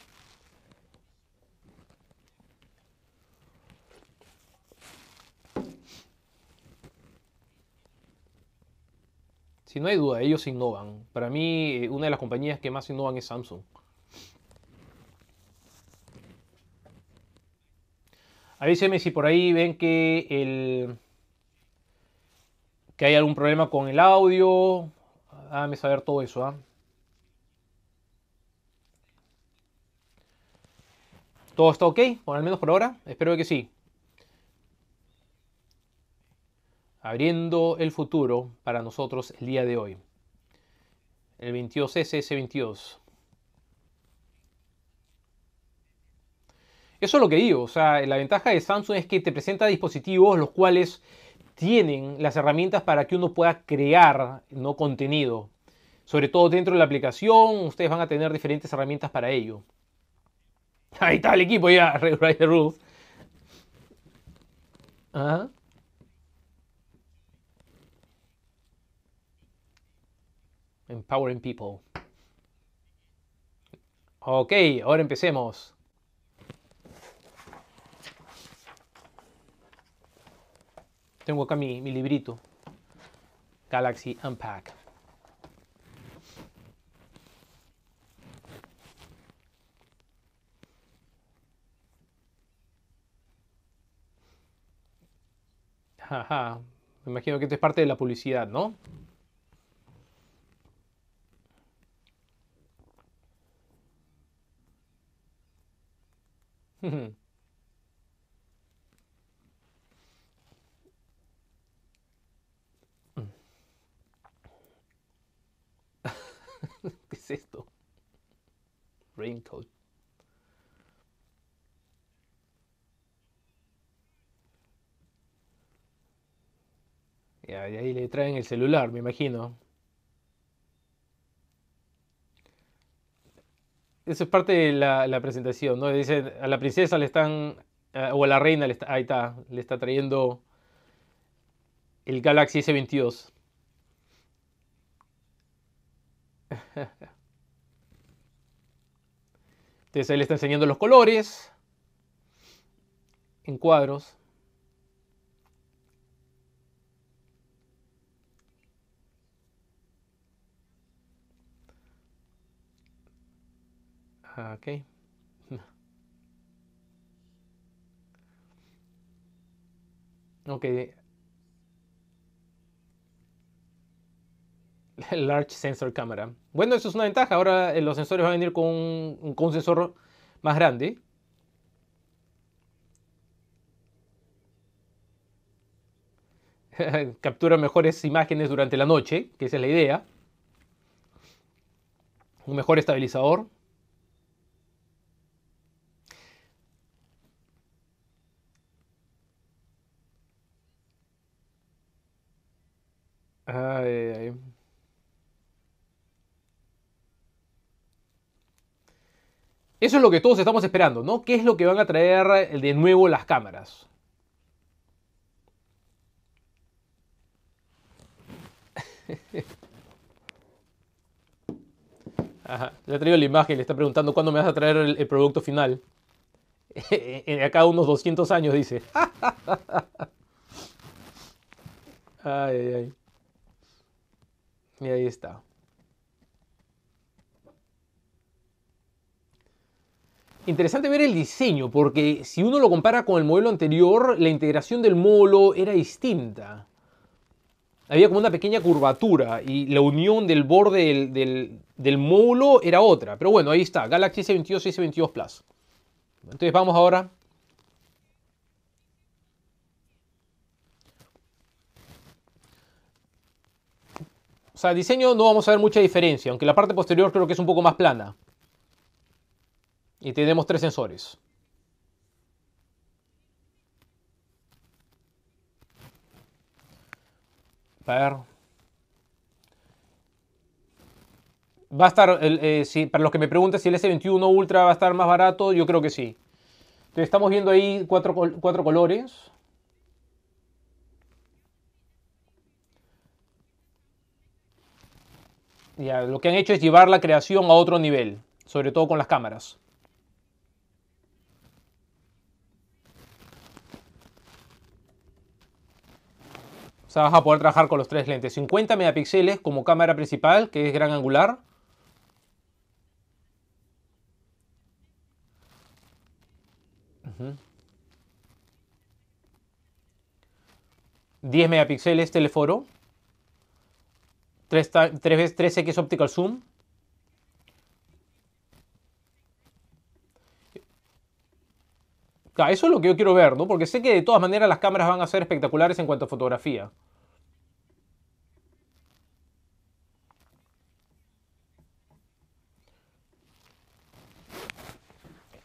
Si no hay duda, ellos innovan. Para mí, eh, una de las compañías que más innovan es Samsung. Avísenme si por ahí ven que el que hay algún problema con el audio. Háganme saber todo eso. ¿ah? ¿Todo está ok? Bueno, al menos por ahora. Espero que sí. abriendo el futuro para nosotros el día de hoy. El 22SS22. Eso es lo que digo, o sea, la ventaja de Samsung es que te presenta dispositivos los cuales tienen las herramientas para que uno pueda crear no contenido. Sobre todo dentro de la aplicación, ustedes van a tener diferentes herramientas para ello. Ahí está el equipo ya, rules. ¿Ah? Empowering people. Ok, ahora empecemos. Tengo acá mi, mi librito. Galaxy Unpack. Me imagino que esto es parte de la publicidad, ¿no? ¿Qué es esto? Raincoat. Y ahí le traen el celular, me imagino. Eso es parte de la, presentación, ¿no? Dice, a la princesa le están, eh, o a la reina le está, ahí está, le está trayendo el Galaxy S22. Entonces ahí le está enseñando los colores en cuadros. Ah, ok. Ok. Large Sensor Camera. Bueno, eso es una ventaja. Ahora eh, los sensores van a venir con un, con sensor más grande. Captura mejores imágenes durante la noche, que esa es la idea. Un mejor estabilizador. Eh, Eso es lo que todos estamos esperando, ¿no? ¿Qué es lo que van a traer de nuevo las cámaras? Le ha traído la imagen, le está preguntando cuándo me vas a traer el, producto final. Acá unos 200 años, dice. Ay, ay, ay. Y ahí está. Interesante ver el diseño, porque si uno lo compara con el modelo anterior, la integración del molo era distinta. Había como una pequeña curvatura y la unión del borde del, del, era otra. Pero bueno, ahí está, Galaxy S22 y S22 Plus. Entonces vamos ahora sea, diseño no vamos a ver mucha diferencia, aunque la parte posterior creo que es un poco más plana. Y tenemos tres sensores. Va a estar, eh, para los que me preguntan si el S21 Ultra va a estar más barato, yo creo que sí. Entonces estamos viendo ahí cuatro colores. lo que han hecho es llevar la creación a otro nivel, sobre todo con las cámaras. O sea, vas a poder trabajar con los tres lentes. 50 megapíxeles como cámara principal, que es gran angular. 10 megapíxeles teleforo. 3, 3, 3X Optical Zoom. eso es lo que yo quiero ver, ¿no? Porque sé que de todas maneras las cámaras van a ser espectaculares en cuanto a fotografía.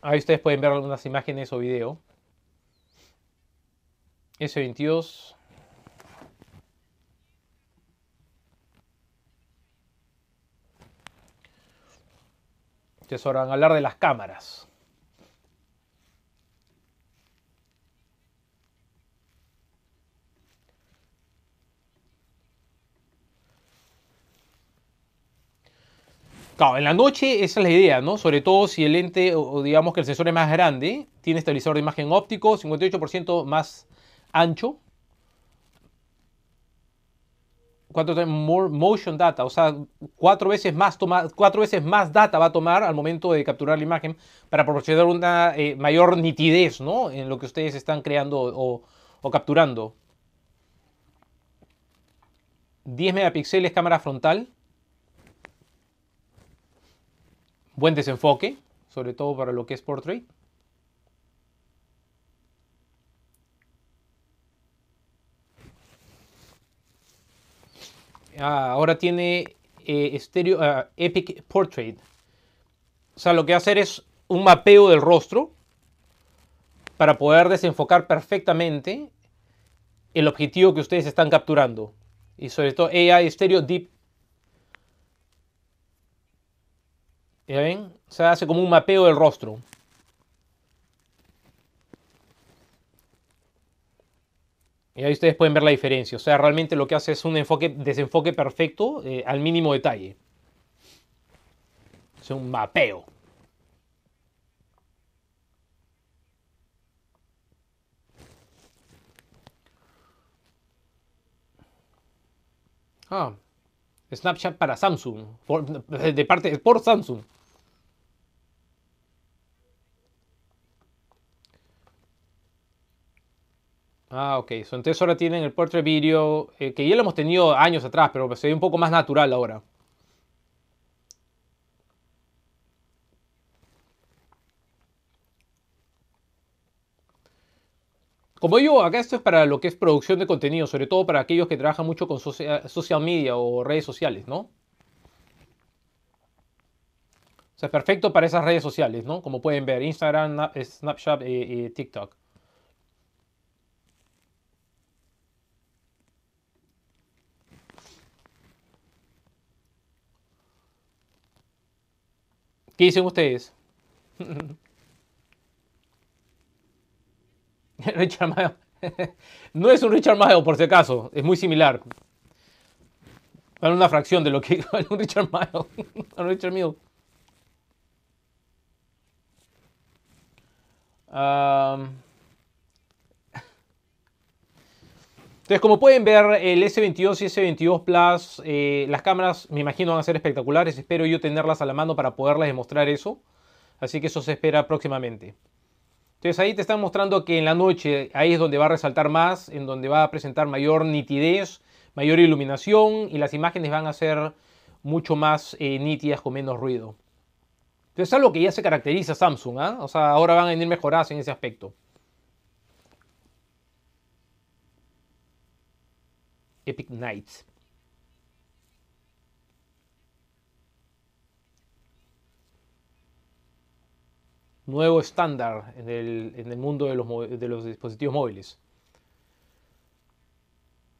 Ahí ustedes pueden ver algunas imágenes o video. S22. Ustedes van hablar de las cámaras. Claro, en la noche esa es la idea, ¿no? Sobre todo si el lente o digamos que el sensor es más grande, tiene estabilizador de imagen óptico, 58% más ancho, motion data, o sea, cuatro veces más cuatro veces más data va a tomar al momento de capturar la imagen para proporcionar una eh, mayor nitidez, ¿no? En lo que ustedes están creando o, o capturando. 10 megapíxeles cámara frontal. Buen desenfoque, sobre todo para lo que es portrait. Ah, ahora tiene eh, ah, Epic Portrait. O sea, lo que va a hacer es un mapeo del rostro para poder desenfocar perfectamente el objetivo que ustedes están capturando. Y sobre todo AI Stereo Deep. ¿Ya ven? O sea, hace como un mapeo del rostro. Y ahí ustedes pueden ver la diferencia. O sea, realmente lo que hace es un enfoque, desenfoque perfecto eh, al mínimo detalle. Es un mapeo. Ah, Snapchat para Samsung. de parte, por Samsung. Ah, ok. entonces ahora tienen el portrait video, eh, que ya lo hemos tenido años atrás, pero se ve un poco más natural ahora. Como digo, acá esto es para lo que es producción de contenido, sobre todo para aquellos que trabajan mucho con social media o redes sociales, ¿no? O sea, perfecto para esas redes sociales, ¿no? Como pueden ver, Instagram, Snapchat y eh, eh, TikTok. ¿Qué dicen ustedes? Richard Mayo. no es un Richard Mayo, por si acaso. Es muy similar. Es una fracción de lo que vale un Richard Mayo. un Richard Mill. Entonces, como pueden ver, el S22 y S22 Plus, eh, las cámaras me imagino van a ser espectaculares. Espero yo tenerlas a la mano para poderles demostrar eso. Así que eso se espera próximamente. Entonces ahí te están mostrando que en la noche ahí es donde va a resaltar más, en donde va a presentar mayor nitidez, mayor iluminación y las imágenes van a ser mucho más eh, nítidas con menos ruido. Entonces es algo que ya se caracteriza Samsung, ¿ah? o sea, ahora van a venir mejoradas en ese aspecto. Epic Nights. Nuevo estándar en el, mundo de los, dispositivos móviles.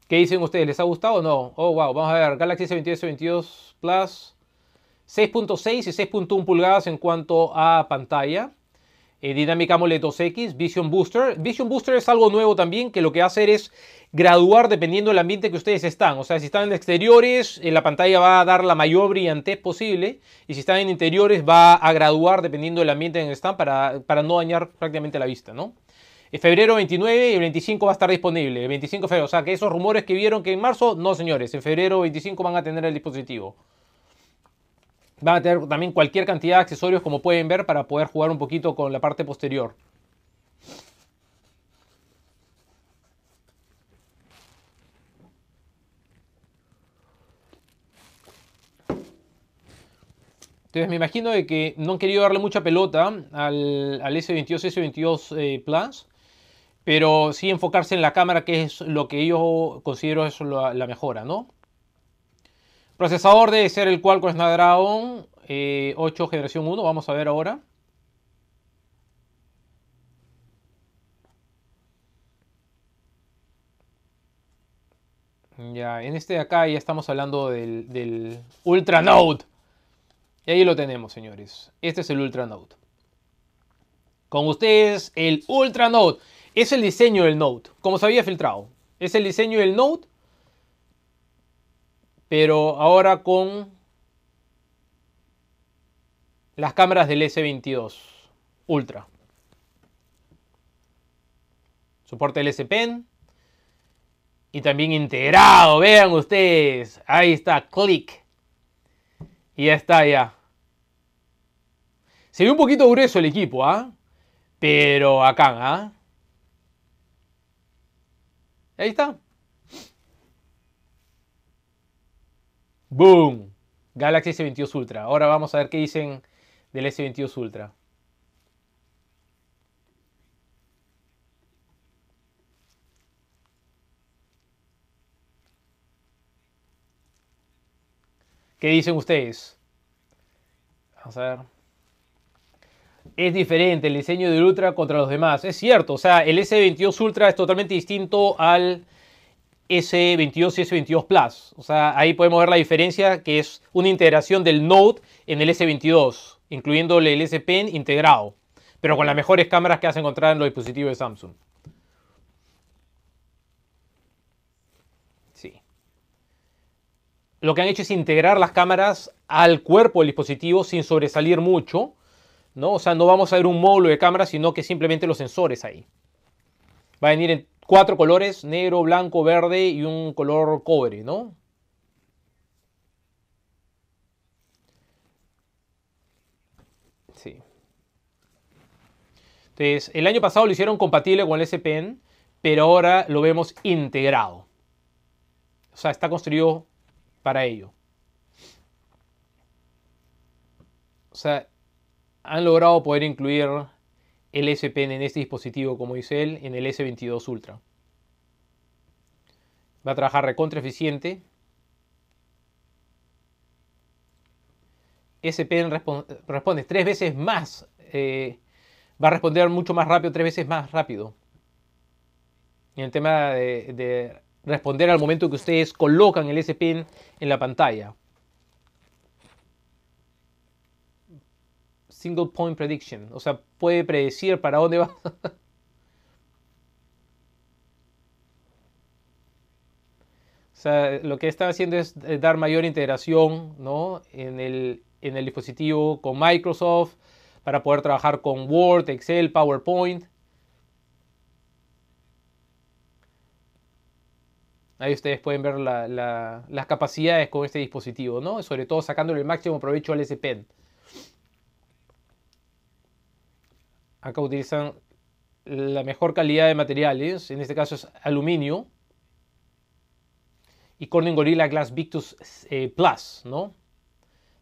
¿Qué dicen ustedes? ¿Les ha gustado o no? Oh, wow. Vamos a ver. Galaxy s 22 22 Plus. 6.6 y 6.1 pulgadas en cuanto a pantalla. Dinámica eh, Dynamic x Vision Booster. Vision Booster es algo nuevo también que lo que hace es graduar dependiendo del ambiente que ustedes están. O sea, si están en exteriores, eh, la pantalla va a dar la mayor brillantez posible. Y si están en interiores, va a graduar dependiendo del ambiente en el que están para, para no dañar prácticamente la vista, ¿no? En febrero 29 y el 25 va a estar disponible. El 25 febrero. O sea, que esos rumores que vieron que en marzo, no señores, en febrero 25 van a tener el dispositivo. Van a tener también cualquier cantidad de accesorios como pueden ver para poder jugar un poquito con la parte posterior. Entonces me imagino de que no han querido darle mucha pelota al, al S22, S22 eh, Plus, pero sí enfocarse en la cámara que es lo que yo considero es la mejora, ¿no? Procesador debe ser el Qualcomm Snapdragon 8 eh, generación 1. Vamos a ver ahora. Ya, en este de acá ya estamos hablando del, del Ultra Note. Y ahí lo tenemos, señores. Este es el Ultra Note. Con ustedes, el Ultra Note. Es el diseño del Note, como se había filtrado. Es el diseño del Note pero ahora con las cámaras del S22 Ultra. Soporte el S Pen y también integrado, vean ustedes, ahí está, clic. Y ya está ya. Se ve un poquito grueso el equipo, ¿ah? Pero acá, ¿ah? Ahí está. Boom. Galaxy S22 Ultra. Ahora vamos a ver qué dicen del S22 Ultra. ¿Qué dicen ustedes? Vamos a ver. Es diferente el diseño del Ultra contra los demás. Es cierto, o sea, el S22 Ultra es totalmente distinto al S22 y S22 Plus. O sea, ahí podemos ver la diferencia que es una integración del Note en el S22, incluyéndole el S Pen integrado, pero con las mejores cámaras que has encontrado en los dispositivos de Samsung. Sí. Lo que han hecho es integrar las cámaras al cuerpo del dispositivo sin sobresalir mucho, ¿no? O sea, no vamos a ver un módulo de cámaras, sino que simplemente los sensores ahí. Va a venir en cuatro colores, negro, blanco, verde y un color cobre, ¿no? Sí. Entonces, el año pasado lo hicieron compatible con el SPN, pero ahora lo vemos integrado. O sea, está construido para ello. O sea, han logrado poder incluir el SPN en este dispositivo, como dice él, en el S22 Ultra. Va a trabajar recontra eficiente. SPN responde tres veces más. Eh, va a responder mucho más rápido, tres veces más rápido. En el tema de, de responder al momento que ustedes colocan el SPN en la pantalla. single point prediction, o sea, puede predecir para dónde va. O sea, lo que están haciendo es eh, dar mayor integración ¿no? en, el, en, el, dispositivo con Microsoft para poder trabajar con Word, Excel, PowerPoint. Ahí ustedes pueden ver las capacidades con este dispositivo, ¿no? Sobre todo sacándole el máximo provecho al S Pen. Acá utilizan la mejor calidad de materiales, en este caso es aluminio. Y Corning Gorilla Glass Victus eh, Plus, ¿no?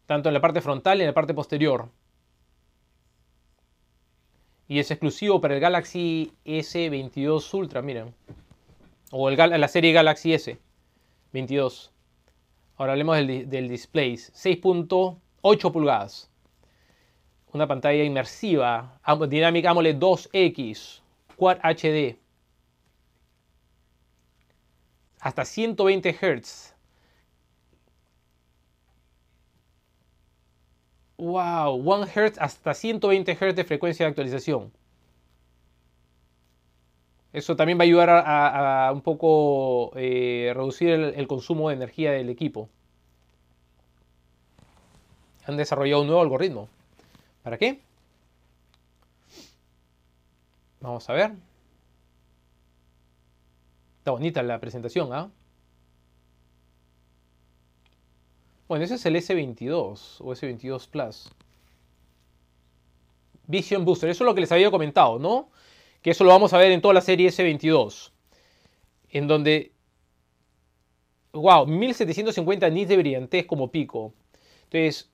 Tanto en la parte frontal y en la parte posterior. Y es exclusivo para el Galaxy S22 Ultra, miren. O la serie Galaxy S22. Ahora hablemos del display. 6.8 pulgadas una pantalla inmersiva, dinámica AMOLED 2X, Quad HD, hasta 120 Hz. Wow, 1 Hz hasta 120 Hz de frecuencia de actualización. Eso también va a ayudar a, un poco eh, reducir el consumo de energía del equipo. Han desarrollado un nuevo algoritmo. ¿Para qué? Vamos a ver. Está bonita la presentación, ¿ah? Bueno, ese es el S22 o S22 Plus. Vision Booster, eso es lo que les había comentado, ¿no? Que eso lo vamos a ver en toda la serie S22. En donde, wow, 1750 nits de brillantez como pico. Entonces,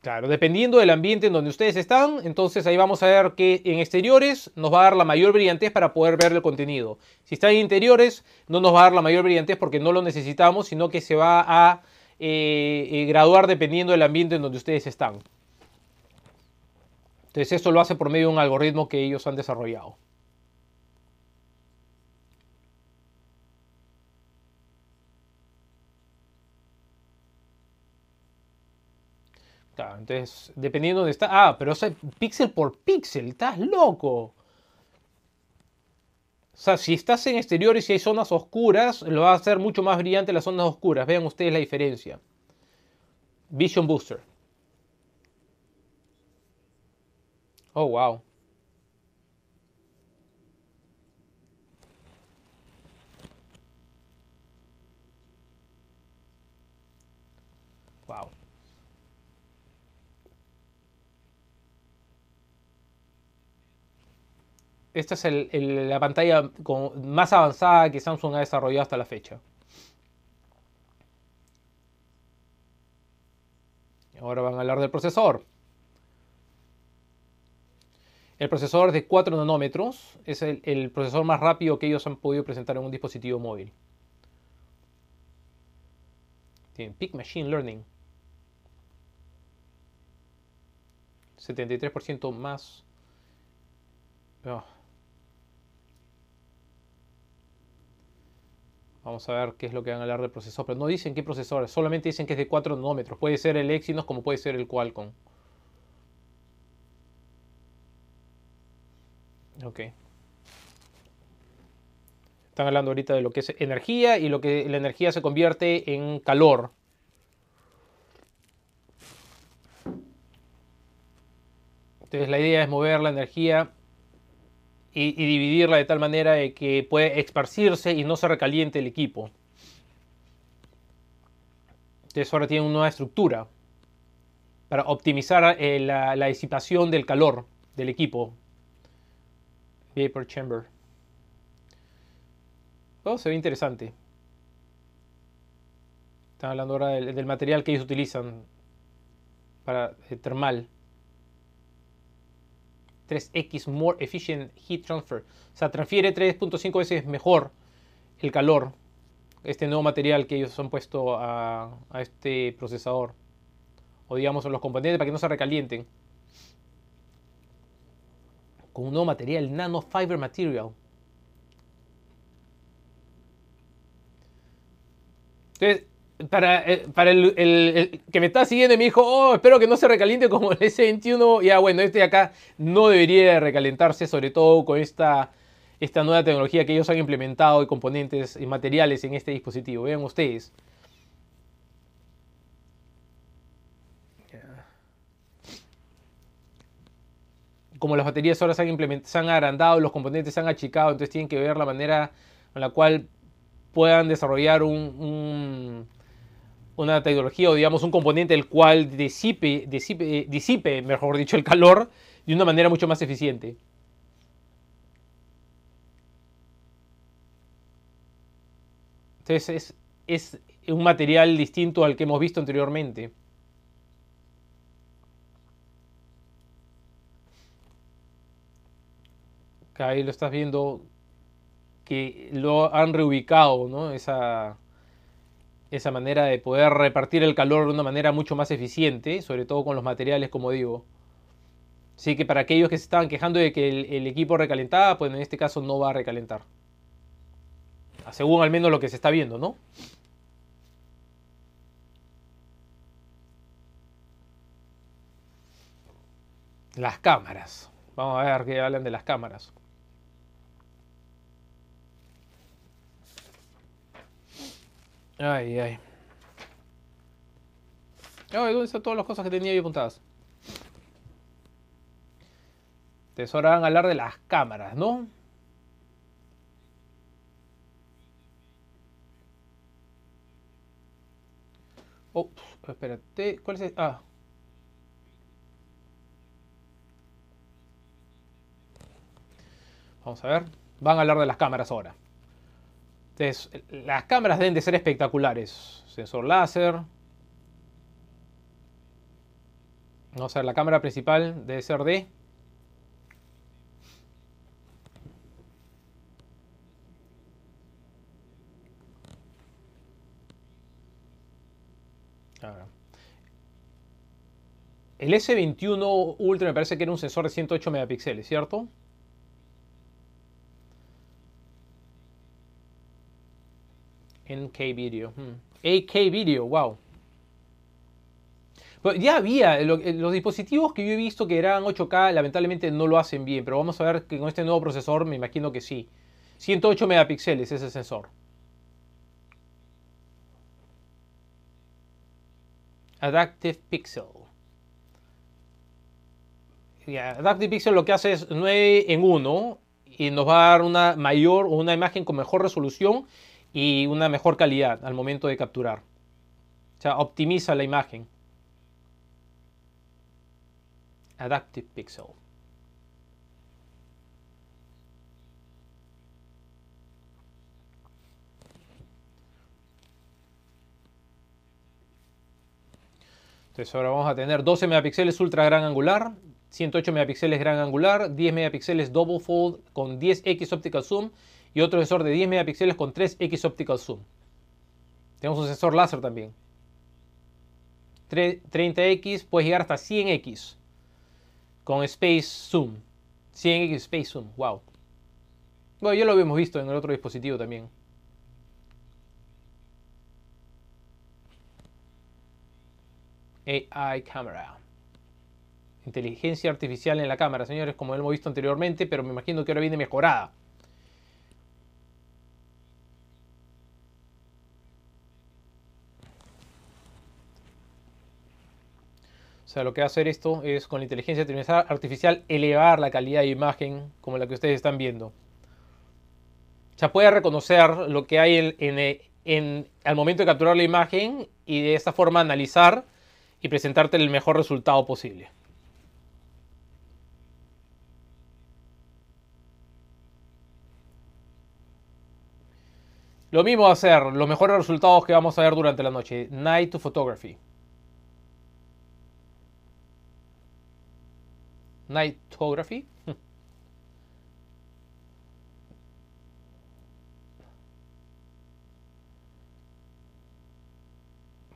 Claro, dependiendo del ambiente en donde ustedes están, entonces ahí vamos a ver que en exteriores nos va a dar la mayor brillantez para poder ver el contenido. Si está en interiores, no nos va a dar la mayor brillantez porque no lo necesitamos, sino que se va a eh, eh, graduar dependiendo del ambiente en donde ustedes están. Entonces esto lo hace por medio de un algoritmo que ellos han desarrollado. entonces, dependiendo de dónde está. Ah, pero es pixel píxel por píxel, estás loco. O sea, si estás en exteriores y si hay zonas oscuras, lo va a hacer mucho más brillante las zonas oscuras. Vean ustedes la diferencia. Vision Booster. Oh, wow. Esta es la pantalla más avanzada que Samsung ha desarrollado hasta la fecha. Ahora van a hablar del procesador. El procesador de 4 nanómetros. Es el, procesor procesador más rápido que ellos han podido presentar en un dispositivo móvil. Tienen Peak Machine Learning. 73% más. Vamos a ver qué es lo que van a hablar del procesador. Pero no dicen qué procesor, solamente dicen que es de 4 nanómetros. Puede ser el Exynos como puede ser el Qualcomm. Ok. Están hablando ahorita de lo que es energía y lo que la energía se convierte en calor. Entonces la idea es mover la energía y, dividirla de tal manera de que puede esparcirse y no se recaliente el equipo. Entonces ahora tiene una nueva estructura para optimizar eh, la, disipación del calor del equipo. Vapor Chamber. Oh, se ve interesante. Están hablando ahora del, material que ellos utilizan para el eh, termal. 3X More Efficient Heat Transfer. O sea, transfiere 3.5 veces mejor el calor, este nuevo material que ellos han puesto a, este procesador. O digamos a los componentes para que no se recalienten. Con un nuevo material, Nano Fiber Material. Entonces, para, eh, el, que me está siguiendo me dijo, oh, espero que no se recaliente como el S21. Ya bueno, este de acá no debería recalentarse, sobre todo con esta, nueva tecnología que ellos han implementado y componentes y materiales en este dispositivo. Vean ustedes. Como las baterías ahora se han, se han agrandado, los componentes se han achicado, entonces tienen que ver la manera con la cual puedan desarrollar un una tecnología o digamos un componente el cual disipe, eh, disipe, mejor dicho, el calor de una manera mucho más eficiente. Entonces es, es un material distinto al que hemos visto anteriormente. Ahí lo estás viendo que lo han reubicado, ¿no? Esa, esa manera de poder repartir el calor de una manera mucho más eficiente, sobre todo con los materiales, como digo. Así que para aquellos que se estaban quejando de que el, equipo recalentaba, pues en este caso no va a recalentar. Ah, según al menos lo que se está viendo, ¿no? Las cámaras. Vamos a ver qué hablan de las cámaras. Ay, ay. Ay, ¿dónde están todas las cosas que tenía ahí apuntadas? Entonces ahora van a hablar de las cámaras, ¿no? Oh, espérate. ¿Cuál es? El? Ah. Vamos a ver. Van a hablar de las cámaras ahora. Entonces, las cámaras deben de ser espectaculares. Sensor láser. no a la cámara principal debe ser de... El S21 Ultra me parece que era un sensor de 108 megapíxeles, ¿cierto? NK Video. 8K hmm. Video, wow. ya había, eh, eh, los dispositivos que yo he visto que eran 8K, lamentablemente no lo hacen bien, pero vamos a ver que con este nuevo procesador me imagino que sí. 108 megapíxeles ese sensor. Adaptive Pixel. Adaptive Pixel lo que hace es 9 en 1 y nos va a dar una mayor o una imagen con mejor resolución y una mejor calidad al momento de capturar. O sea, optimiza la imagen. Adaptive Pixel. Entonces ahora vamos a tener 12 megapíxeles ultra gran angular, 108 megapíxeles gran angular, 10 megapíxeles double fold con 10x optical zoom y otro sensor de 10 megapíxeles con 3x optical zoom. Tenemos un sensor láser también. 30x puede llegar hasta 100x con Space Zoom. 100x Space Zoom, wow. Bueno, ya lo habíamos visto en el otro dispositivo también. AI Camera. Inteligencia artificial en la cámara, señores, como hemos visto anteriormente, pero me imagino que ahora viene mejorada. O sea, lo que va a hacer esto es con la inteligencia artificial elevar la calidad de imagen como la que ustedes están viendo. O sea, puede reconocer lo que hay en, en, en, al momento de capturar la imagen y de esta forma analizar y presentarte el mejor resultado posible. Lo mismo va a hacer los mejores resultados que vamos a ver durante la noche. Night to Photography. Nightography.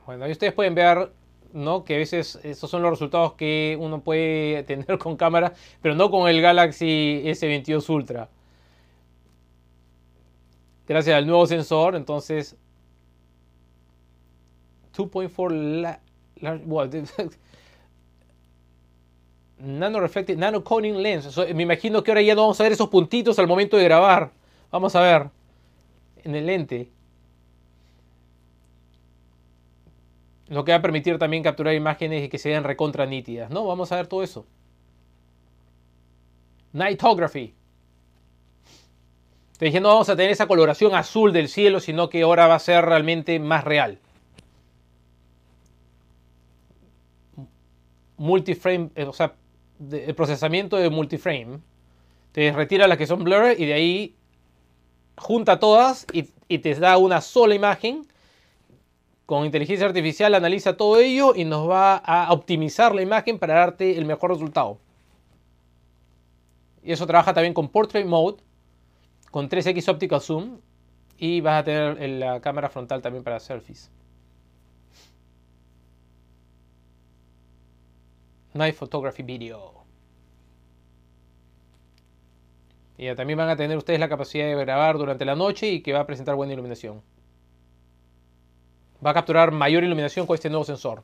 Bueno, ahí ustedes pueden ver, ¿no? Que a veces esos son los resultados que uno puede tener con cámara, pero no con el Galaxy S22 Ultra. Gracias al nuevo sensor, entonces 2.4 la, la, Nano Reflective, Nano Coning Lens. me imagino que ahora ya no vamos a ver esos puntitos al momento de grabar. Vamos a ver. En el lente. Lo que va a permitir también capturar imágenes y que se vean recontra nítidas. No, vamos a ver todo eso. Nightography. Te dije, no vamos a tener esa coloración azul del cielo, sino que ahora va a ser realmente más real. Multiframe, eh, o sea, el procesamiento de multiframe, te retira las que son blur y de ahí junta todas y, te da una sola imagen. Con inteligencia artificial analiza todo ello y nos va a optimizar la imagen para darte el mejor resultado. Y eso trabaja también con Portrait Mode, con 3x Optical Zoom y vas a tener la cámara frontal también para selfies. Night Photography Video. Y también van a tener ustedes la capacidad de grabar durante la noche y que va a presentar buena iluminación. Va a capturar mayor iluminación con este nuevo sensor.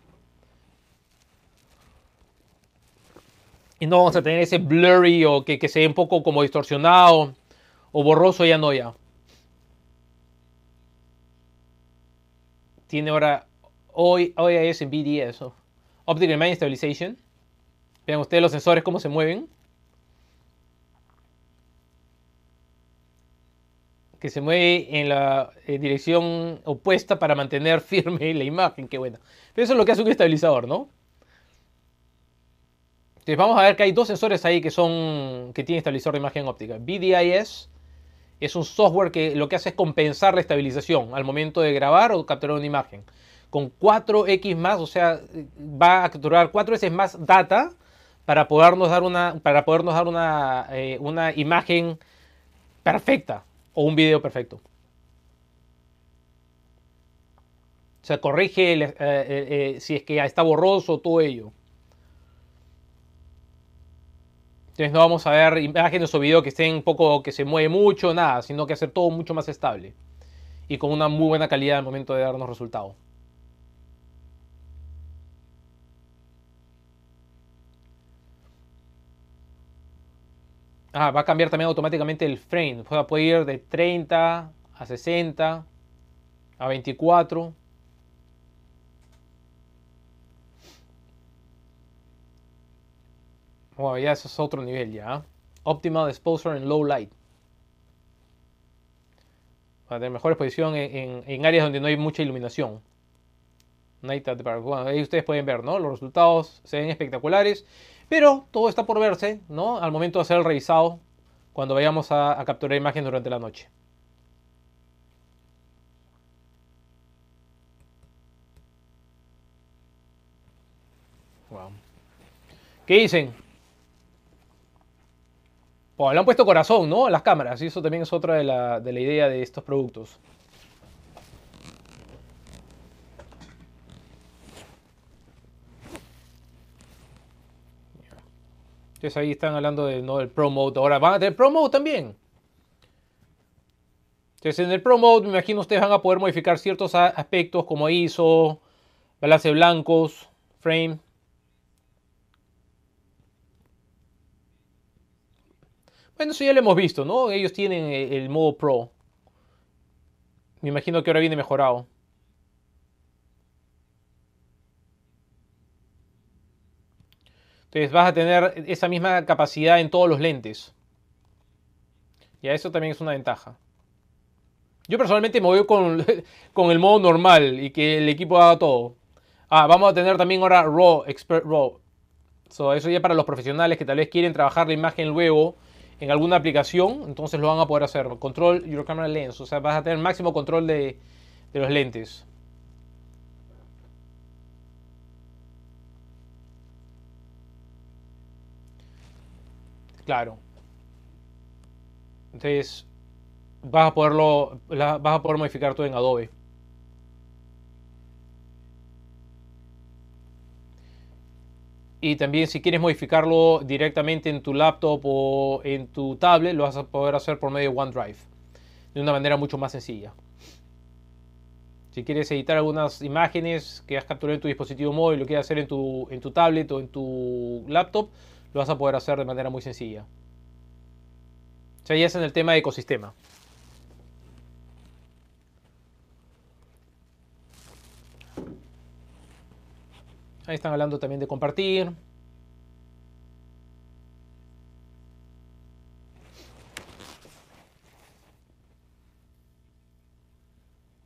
Y no vamos a tener ese blurry o que, que se ve un poco como distorsionado o borroso ya no ya. Tiene ahora hoy, hoy es en BDS, Optical Mind Stabilization. Vean ustedes los sensores cómo se mueven. Que se mueve en la eh, dirección opuesta para mantener firme la imagen. Qué bueno. Pero eso es lo que hace un estabilizador, ¿no? Entonces vamos a ver que hay dos sensores ahí que son que tienen estabilizador de imagen óptica. BDIS es un software que lo que hace es compensar la estabilización al momento de grabar o capturar una imagen. Con 4x más, o sea, va a capturar 4 veces más data para podernos dar una, para dar eh, una, imagen perfecta o un video perfecto. Se corrige eh, eh, si es que está borroso todo ello. Entonces no vamos a ver imágenes o videos que estén un poco, que se mueve mucho, nada, sino que hacer todo mucho más estable y con una muy buena calidad al momento de darnos resultados. Ah, va a cambiar también automáticamente el frame. puede ir de 30 a 60 a 24. ya eso es otro nivel ya. Optimal exposure en low light. Para tener mejor exposición en, áreas donde no hay mucha iluminación. Night at Bueno, ahí ustedes pueden ver, ¿no? Los resultados se ven espectaculares. Pero todo está por verse, ¿no? Al momento de hacer el revisado, cuando vayamos a, capturar imágenes durante la noche. ¿Qué dicen? Pues, le han puesto corazón, ¿no? A las cámaras, y eso también es otra de la idea de estos productos. Entonces ahí están hablando del, ¿no? Pro Mode. Ahora van a tener Pro Mode también. Entonces en el Pro Mode me imagino ustedes van a poder modificar ciertos aspectos como ISO, balance blancos, frame. Bueno, eso ya lo hemos visto, ¿no? Ellos tienen eh, el modo Pro. Me imagino que ahora viene mejorado. Entonces vas a tener esa misma capacidad en todos los lentes. Y a eso también es una ventaja. Yo personalmente me voy con, el modo normal y que el equipo haga todo. Ah, vamos a tener también ahora RAW, Expert RAW. eso ya para los profesionales que tal vez quieren trabajar la imagen luego en alguna aplicación, entonces lo van a poder hacer. Control your camera lens, o sea, vas a tener máximo control de, de los lentes. Claro. Entonces, vas a poderlo, vas a poder modificar todo en Adobe. Y también si quieres modificarlo directamente en tu laptop o en tu tablet, lo vas a poder hacer por medio de OneDrive. De una manera mucho más sencilla. Si quieres editar algunas imágenes que has capturado en tu dispositivo móvil, lo quieres hacer en tu, en tu tablet o en tu laptop, lo vas a poder hacer de manera muy sencilla. O sea, ya es en el tema de ecosistema. Ahí están hablando también de compartir.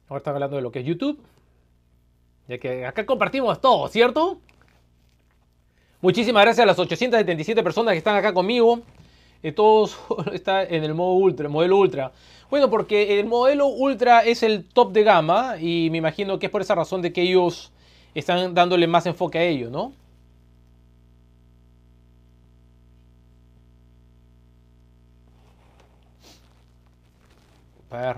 Ahora están hablando de lo que es YouTube. Ya que acá compartimos todo, ¿cierto? Muchísimas gracias a las 877 personas que están acá conmigo. Eh, todos están en el modo ultra, modelo ultra. Bueno, porque el modelo ultra es el top de gama y me imagino que es por esa razón de que ellos están dándole más enfoque a ello, ¿no? A ver.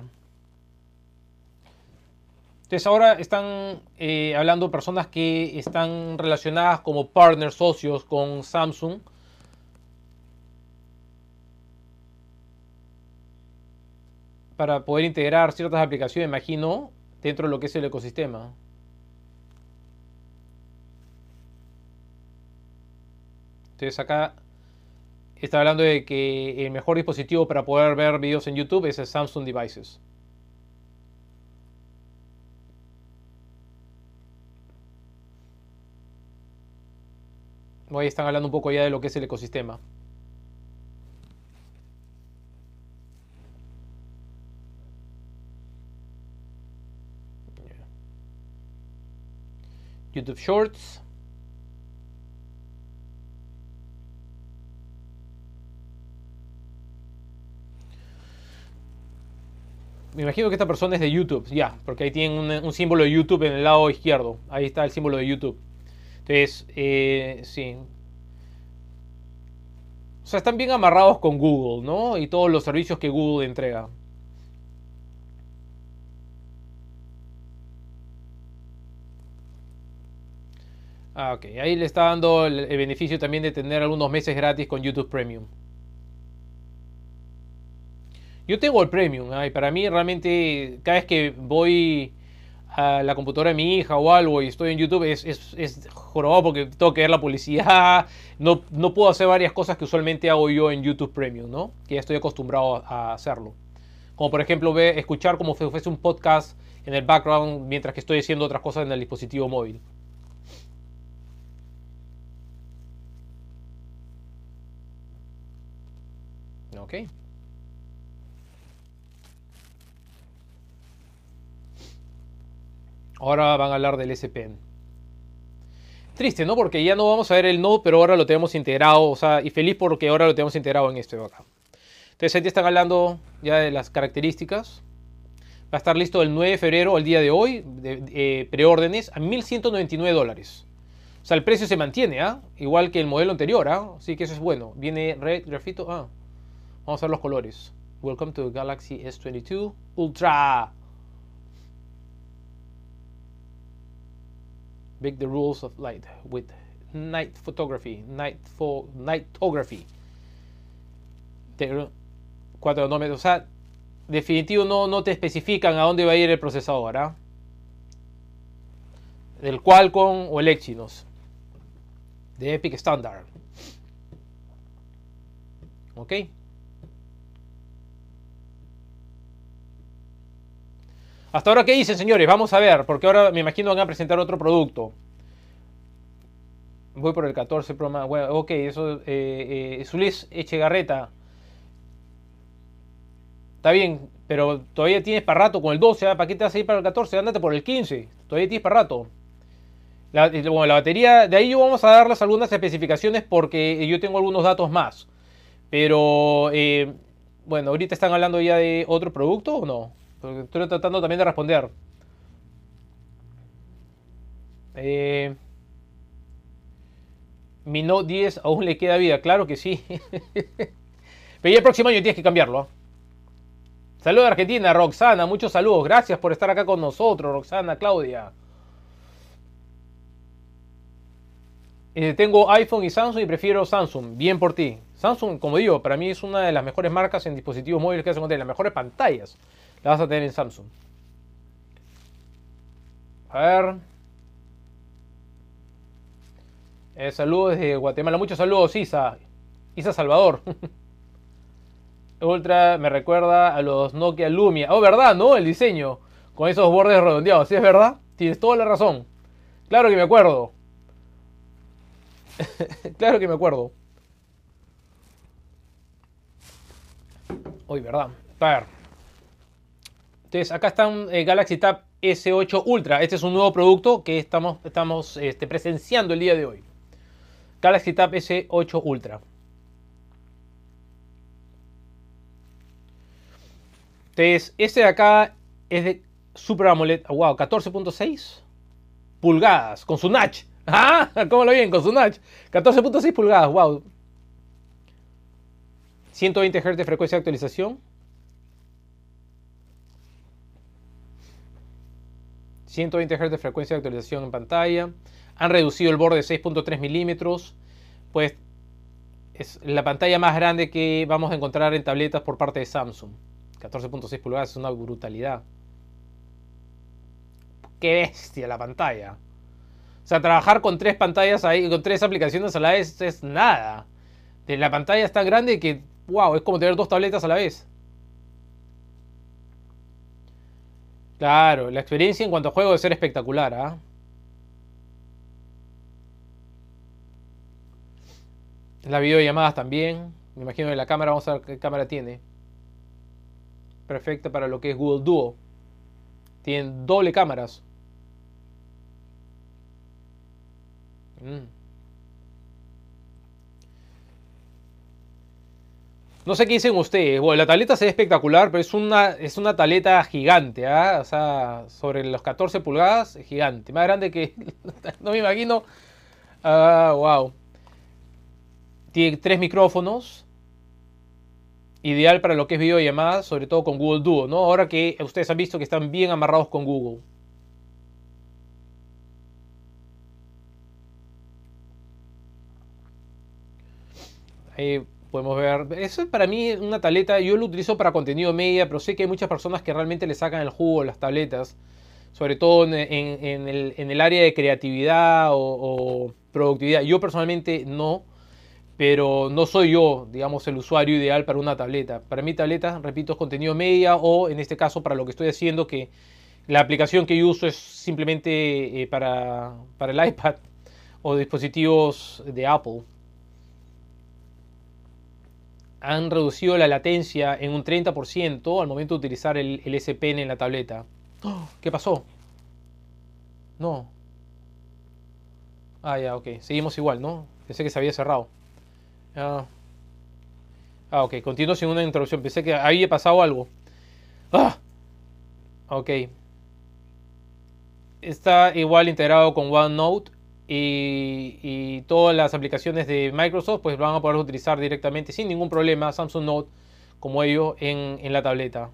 Entonces ahora están eh, hablando personas que están relacionadas como partners, socios con Samsung. Para poder integrar ciertas aplicaciones, imagino, dentro de lo que es el ecosistema. Entonces acá está hablando de que el mejor dispositivo para poder ver videos en YouTube es el Samsung Devices. Ahí están hablando un poco ya de lo que es el ecosistema. YouTube Shorts. Me imagino que esta persona es de YouTube, ya, porque ahí tienen un símbolo de YouTube en el lado izquierdo. Ahí está el símbolo de YouTube. Entonces, eh, sí. O sea, están bien amarrados con Google, ¿no? Y todos los servicios que Google entrega. Ah, ok. Ahí le está dando el, beneficio también de tener algunos meses gratis con YouTube Premium. Yo tengo el Premium, para mí realmente cada vez que voy la computadora de mi hija o algo y estoy en YouTube, es, jorobado porque tengo que ver la publicidad, no, no puedo hacer varias cosas que usualmente hago yo en YouTube Premium, Que ya estoy acostumbrado a hacerlo. Como por ejemplo escuchar como si fuese un podcast en el background mientras que estoy haciendo otras cosas en el dispositivo móvil. OK. Ahora van a hablar del SPN. Triste, ¿no? Porque ya no vamos a ver el Node, pero ahora lo tenemos integrado. O sea, y feliz porque ahora lo tenemos integrado en este acá. Entonces ahí están hablando ya de las características. Va a estar listo el 9 de febrero, el día de hoy, de, eh, preórdenes, a 1.199 dólares. O sea, el precio se mantiene, ¿ah? Igual que el modelo anterior, ¿ah? Así que eso es bueno. Viene red, grafito, ah. Vamos a ver los colores. Welcome to Galaxy S22 Ultra. Big the rules of light with night photography, night photography. nightography. O sea, definitivo no, te especifican a dónde va a ir el procesador, ¿ah? Del Qualcomm o el Exynos. De Epic Standard. ¿Ok? Hasta ahora, ¿qué dicen, señores? Vamos a ver, porque ahora me imagino que van a presentar otro producto. Voy por el 14 Pro ok, eso. Eh, eh, Garreta. Echegarreta. Está bien, pero todavía tienes para rato con el 12. ¿ah? ¿Para qué te vas a ir para el 14? Ándate por el 15. Todavía tienes para rato. La, eh, bueno, la batería. De ahí yo vamos a darles algunas especificaciones porque eh, yo tengo algunos datos más. Pero. Eh, bueno, ahorita están hablando ya de otro producto o no? Estoy tratando también de responder. Eh, mi Note 10 aún le queda vida, claro que sí. Pero ya el próximo año tienes que cambiarlo. ¿ah? Saludos de Argentina, Roxana, muchos saludos. Gracias por estar acá con nosotros, Roxana, Claudia. Eh, tengo iPhone y Samsung y prefiero Samsung. Bien por ti. Samsung, como digo, para mí es una de las mejores marcas en dispositivos móviles que se encuentran, las mejores pantallas la vas a tener en Samsung. A ver. Eh, saludos desde Guatemala. Muchos saludos, Isa. Isa Salvador. Ultra me recuerda a los Nokia Lumia. Oh, ¿verdad? ¿No? El diseño. Con esos bordes redondeados. Sí, es verdad. Tienes toda la razón. Claro que me acuerdo. claro que me acuerdo. Uy, ¿verdad? A ver. Entonces, acá está un eh, Galaxy Tab S8 Ultra. Este es un nuevo producto que estamos, este, presenciando el día de hoy. Galaxy Tab S8 Ultra. Entonces, este de acá es de Super AMOLED, ah, wow, 14.6 pulgadas, con su notch. ¿Ah? ¿Cómo lo ven? Con su notch. 14.6 pulgadas, wow. 120 Hz de frecuencia de actualización. 120 Hz de frecuencia de actualización en pantalla. Han reducido el borde de 6.3 milímetros. Pues es la pantalla más grande que vamos a encontrar en tabletas por parte de Samsung. 14.6 pulgadas es una brutalidad. Qué bestia la pantalla. O sea, trabajar con tres pantallas ahí, con tres aplicaciones a la vez es nada. La pantalla es tan grande que, wow, es como tener dos tabletas a la vez. Claro, la experiencia en cuanto a juego debe ser espectacular, ¿ah? Las videollamadas también. Me imagino que la cámara, vamos a ver qué cámara tiene. Perfecta para lo que es Google Duo. Tienen doble cámaras. Mm. No sé qué dicen ustedes. Bueno, la tableta se ve espectacular, pero es una, es una tableta gigante, ¿ah? O sea, sobre los 14 pulgadas, gigante. Más grande que. no me imagino. Ah, wow. Tiene tres micrófonos. Ideal para lo que es videollamadas, sobre todo con Google Duo, ¿no? Ahora que ustedes han visto que están bien amarrados con Google. Ahí eh, Podemos ver, eso para mí una tableta, yo lo utilizo para contenido media, pero sé que hay muchas personas que realmente le sacan el jugo a las tabletas, sobre todo en, el, área de creatividad o, productividad. Yo personalmente no, pero no soy yo, digamos, el usuario ideal para una tableta. Para mí tableta, repito, es contenido media o en este caso para lo que estoy haciendo, que la aplicación que yo uso es simplemente eh, para, para el iPad o dispositivos de Apple han reducido la latencia en un 30% al momento de utilizar el, SPN en la tableta. ¿Qué pasó? No. Ah, ya, ok. Seguimos igual, ¿no? Pensé que se había cerrado. Ah, ok. Continúo sin una interrupción. Pensé que había pasado algo. Ah, ok. Está igual integrado con OneNote y, todas las aplicaciones de Microsoft pues van a poder utilizar directamente sin ningún problema Samsung Note como ellos, en, la tableta.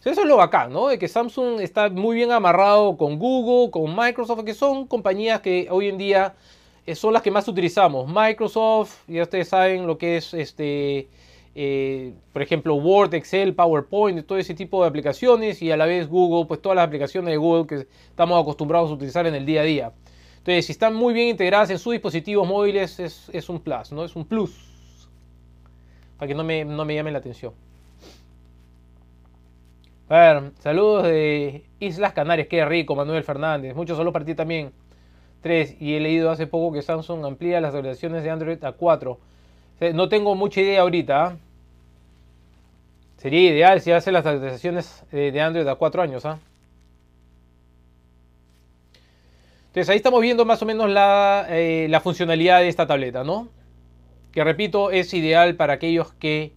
eso es lo bacán, ¿no? De que Samsung está muy bien amarrado con Google, con Microsoft, que son compañías que hoy en día eh, son las que más utilizamos. Microsoft, ya ustedes saben lo que es este eh, por ejemplo, Word, Excel, PowerPoint, todo ese tipo de aplicaciones y a la vez Google, pues todas las aplicaciones de Google que estamos acostumbrados a utilizar en el día a día. Entonces, si están muy bien integradas en sus dispositivos móviles, es, un plus, ¿no? Es un plus. Para que no me, no me llamen la atención. A ver, saludos de Islas Canarias, qué rico, Manuel Fernández. Muchos saludos para ti también. Tres, Y he leído hace poco que Samsung amplía las actualizaciones de Android a 4 no tengo mucha idea ahorita. ¿ah? Sería ideal si hace las actualizaciones eh, de Android a cuatro años. ¿ah? Entonces ahí estamos viendo más o menos eh, la, funcionalidad de esta tableta, ¿no? Que repito, es ideal para aquellos que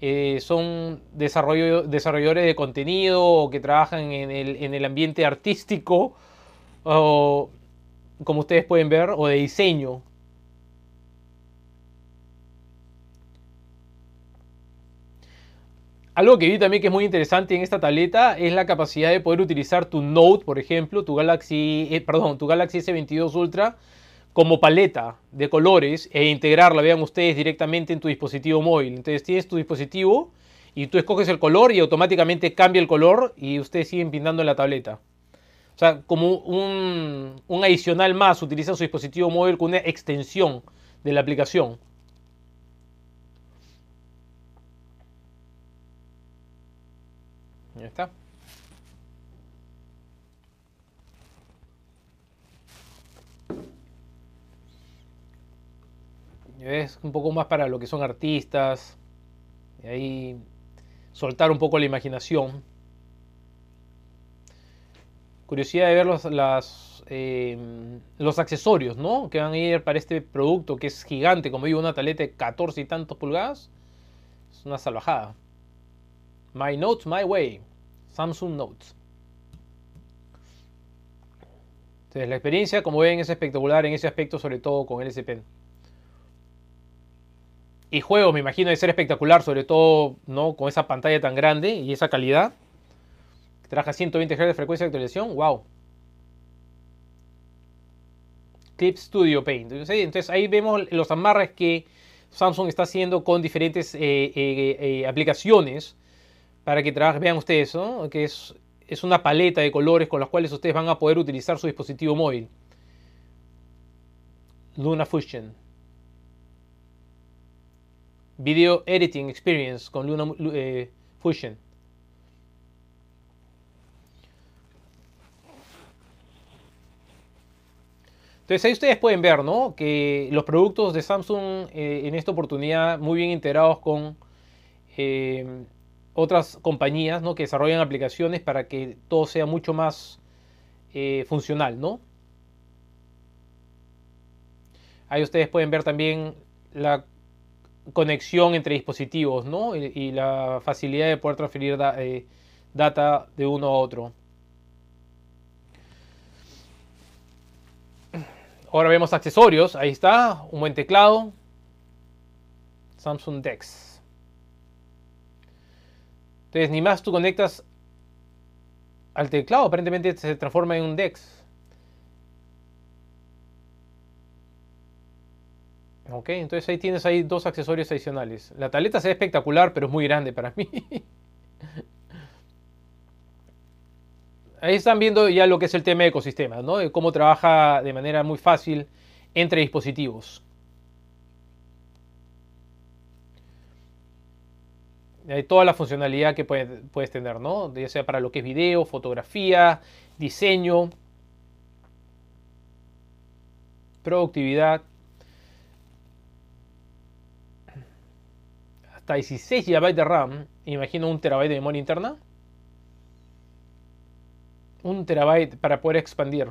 eh, son desarrolladores de contenido o que trabajan en el, en el ambiente artístico o como ustedes pueden ver, o de diseño, Algo que vi también que es muy interesante en esta tableta es la capacidad de poder utilizar tu Note, por ejemplo, tu Galaxy, eh, perdón, tu Galaxy S22 Ultra como paleta de colores e integrarla, vean ustedes, directamente en tu dispositivo móvil. Entonces tienes tu dispositivo y tú escoges el color y automáticamente cambia el color y ustedes siguen pintando en la tableta. O sea, como un, un adicional más, utilizan su dispositivo móvil con una extensión de la aplicación. está. Es un poco más para lo que son artistas. Y ahí soltar un poco la imaginación. Curiosidad de ver los, em, los accesorios, ¿no? Que van a ir para este producto que es gigante. Como digo, una taleta de 14 y tantos pulgadas. Es una salvajada. My Notes, My Way. Samsung Notes. Entonces la experiencia, como ven, es espectacular en ese aspecto, sobre todo con el S Y juegos, me imagino, de ser espectacular, sobre todo ¿no? con esa pantalla tan grande y esa calidad. Trabaja 120 Hz de frecuencia de actualización. ¡Wow! Clip Studio Paint. Entonces ahí vemos los amarres que Samsung está haciendo con diferentes eh, eh, eh, aplicaciones para que vean ustedes, que es, es una paleta de colores con las cuales ustedes van a poder utilizar su dispositivo móvil. Luna Fusion. Video Editing Experience con Luna eh, Fusion. Entonces ahí ustedes pueden ver ¿no? que los productos de Samsung eh, en esta oportunidad muy bien integrados con eh, otras compañías que desarrollan aplicaciones para que todo sea mucho más eh, funcional, Ahí ustedes pueden ver también la conexión entre dispositivos, Y, la facilidad de poder transferir eh, data de uno a otro. Ahora vemos accesorios, ahí está, un buen teclado, Samsung Dex. Entonces, ni más tú conectas al teclado, aparentemente se transforma en un DEX. Ok, entonces ahí tienes ahí dos accesorios adicionales. La tableta se ve espectacular, pero es muy grande para mí. ahí están viendo ya lo que es el tema de ecosistema, ¿no? De cómo trabaja de manera muy fácil entre dispositivos. hay toda la funcionalidad que puedes tener, ¿no? Ya sea para lo que es video, fotografía, diseño, productividad. Hasta 16 GB de RAM, imagino un terabyte de memoria interna. Un terabyte para poder expandir.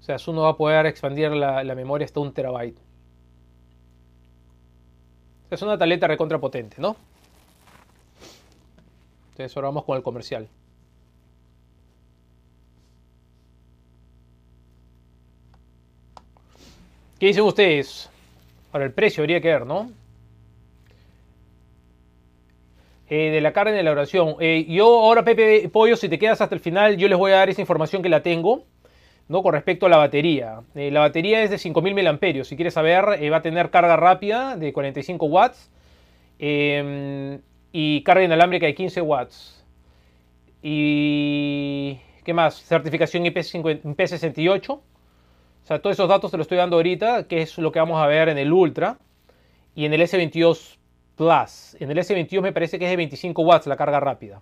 O sea, uno va a poder expandir la memoria hasta un terabyte. Es una tableta recontrapotente, ¿no? Entonces ahora vamos con el comercial. ¿Qué dicen ustedes? Ahora el precio habría que ver, ¿no? Eh, de la carne de la oración. Eh, yo ahora, Pepe Pollo, si te quedas hasta el final, yo les voy a dar esa información que la tengo. ¿no? con respecto a la batería. Eh, la batería es de 5.000 mAh, si quieres saber, eh, va a tener carga rápida de 45 watts em, y carga inalámbrica de 15 watts. ¿Y qué más? Certificación ip IP68. O sea, todos esos datos te los estoy dando ahorita, que es lo que vamos a ver en el Ultra y en el S22 Plus. En el S22 me parece que es de 25 watts la carga rápida.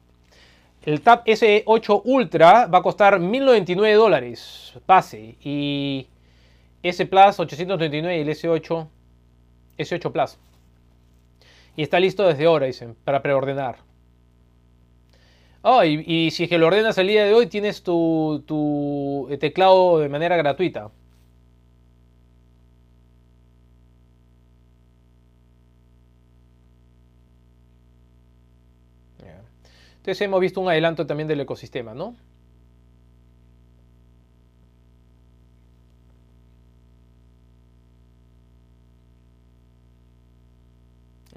El Tab S8 Ultra va a costar 1.099 dólares, pase y S Plus 839 y el S8, S8 Plus. Y está listo desde ahora, dicen, para preordenar. Oh, y, si es que lo ordenas el día de hoy, tienes tu, tu eh, teclado de manera gratuita. Entonces hemos visto un adelanto también del ecosistema, ¿no?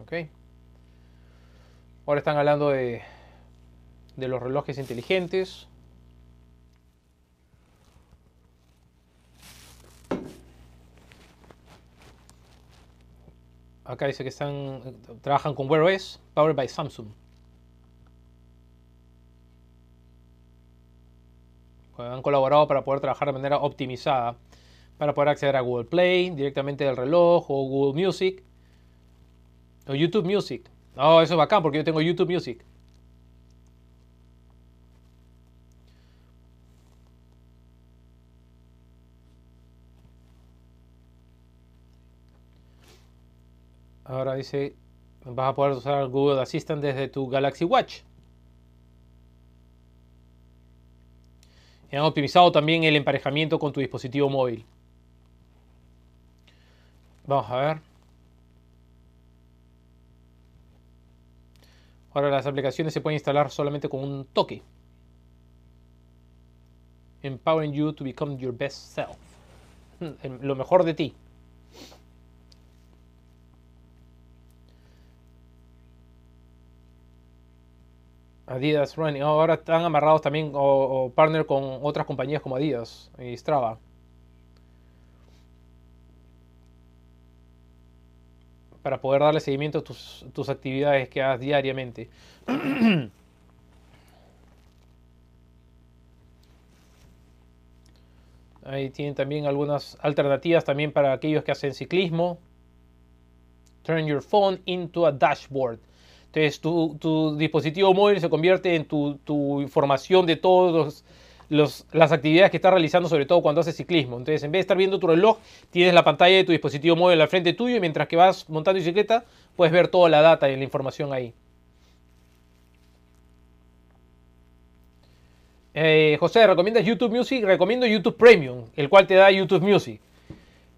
Ok. Ahora están hablando de, los relojes inteligentes. Acá dice que están trabajan con Wear OS, powered by Samsung. han colaborado para poder trabajar de manera optimizada para poder acceder a Google Play directamente del reloj o Google Music o YouTube Music. No, oh, eso es bacán porque yo tengo YouTube Music. Ahora dice, vas a poder usar Google Assistant desde tu Galaxy Watch. Y Han optimizado también el emparejamiento con tu dispositivo móvil. Vamos a ver. Ahora las aplicaciones se pueden instalar solamente con un toque. Empowering you to become your best self. Hmm, lo mejor de ti. Adidas Running. Oh, ahora están amarrados también o, partner con otras compañías como Adidas y Strava. Para poder darle seguimiento a tus, tus actividades que hagas diariamente. Ahí tienen también algunas alternativas también para aquellos que hacen ciclismo. Turn your phone into a dashboard. Entonces tu, dispositivo móvil se convierte en tu, información de todas las actividades que estás realizando, sobre todo cuando haces ciclismo. Entonces en vez de estar viendo tu reloj, tienes la pantalla de tu dispositivo móvil al frente tuyo y mientras que vas montando bicicleta puedes ver toda la data y la información ahí. Eh, José, ¿recomiendas YouTube Music? Recomiendo YouTube Premium, el cual te da YouTube Music.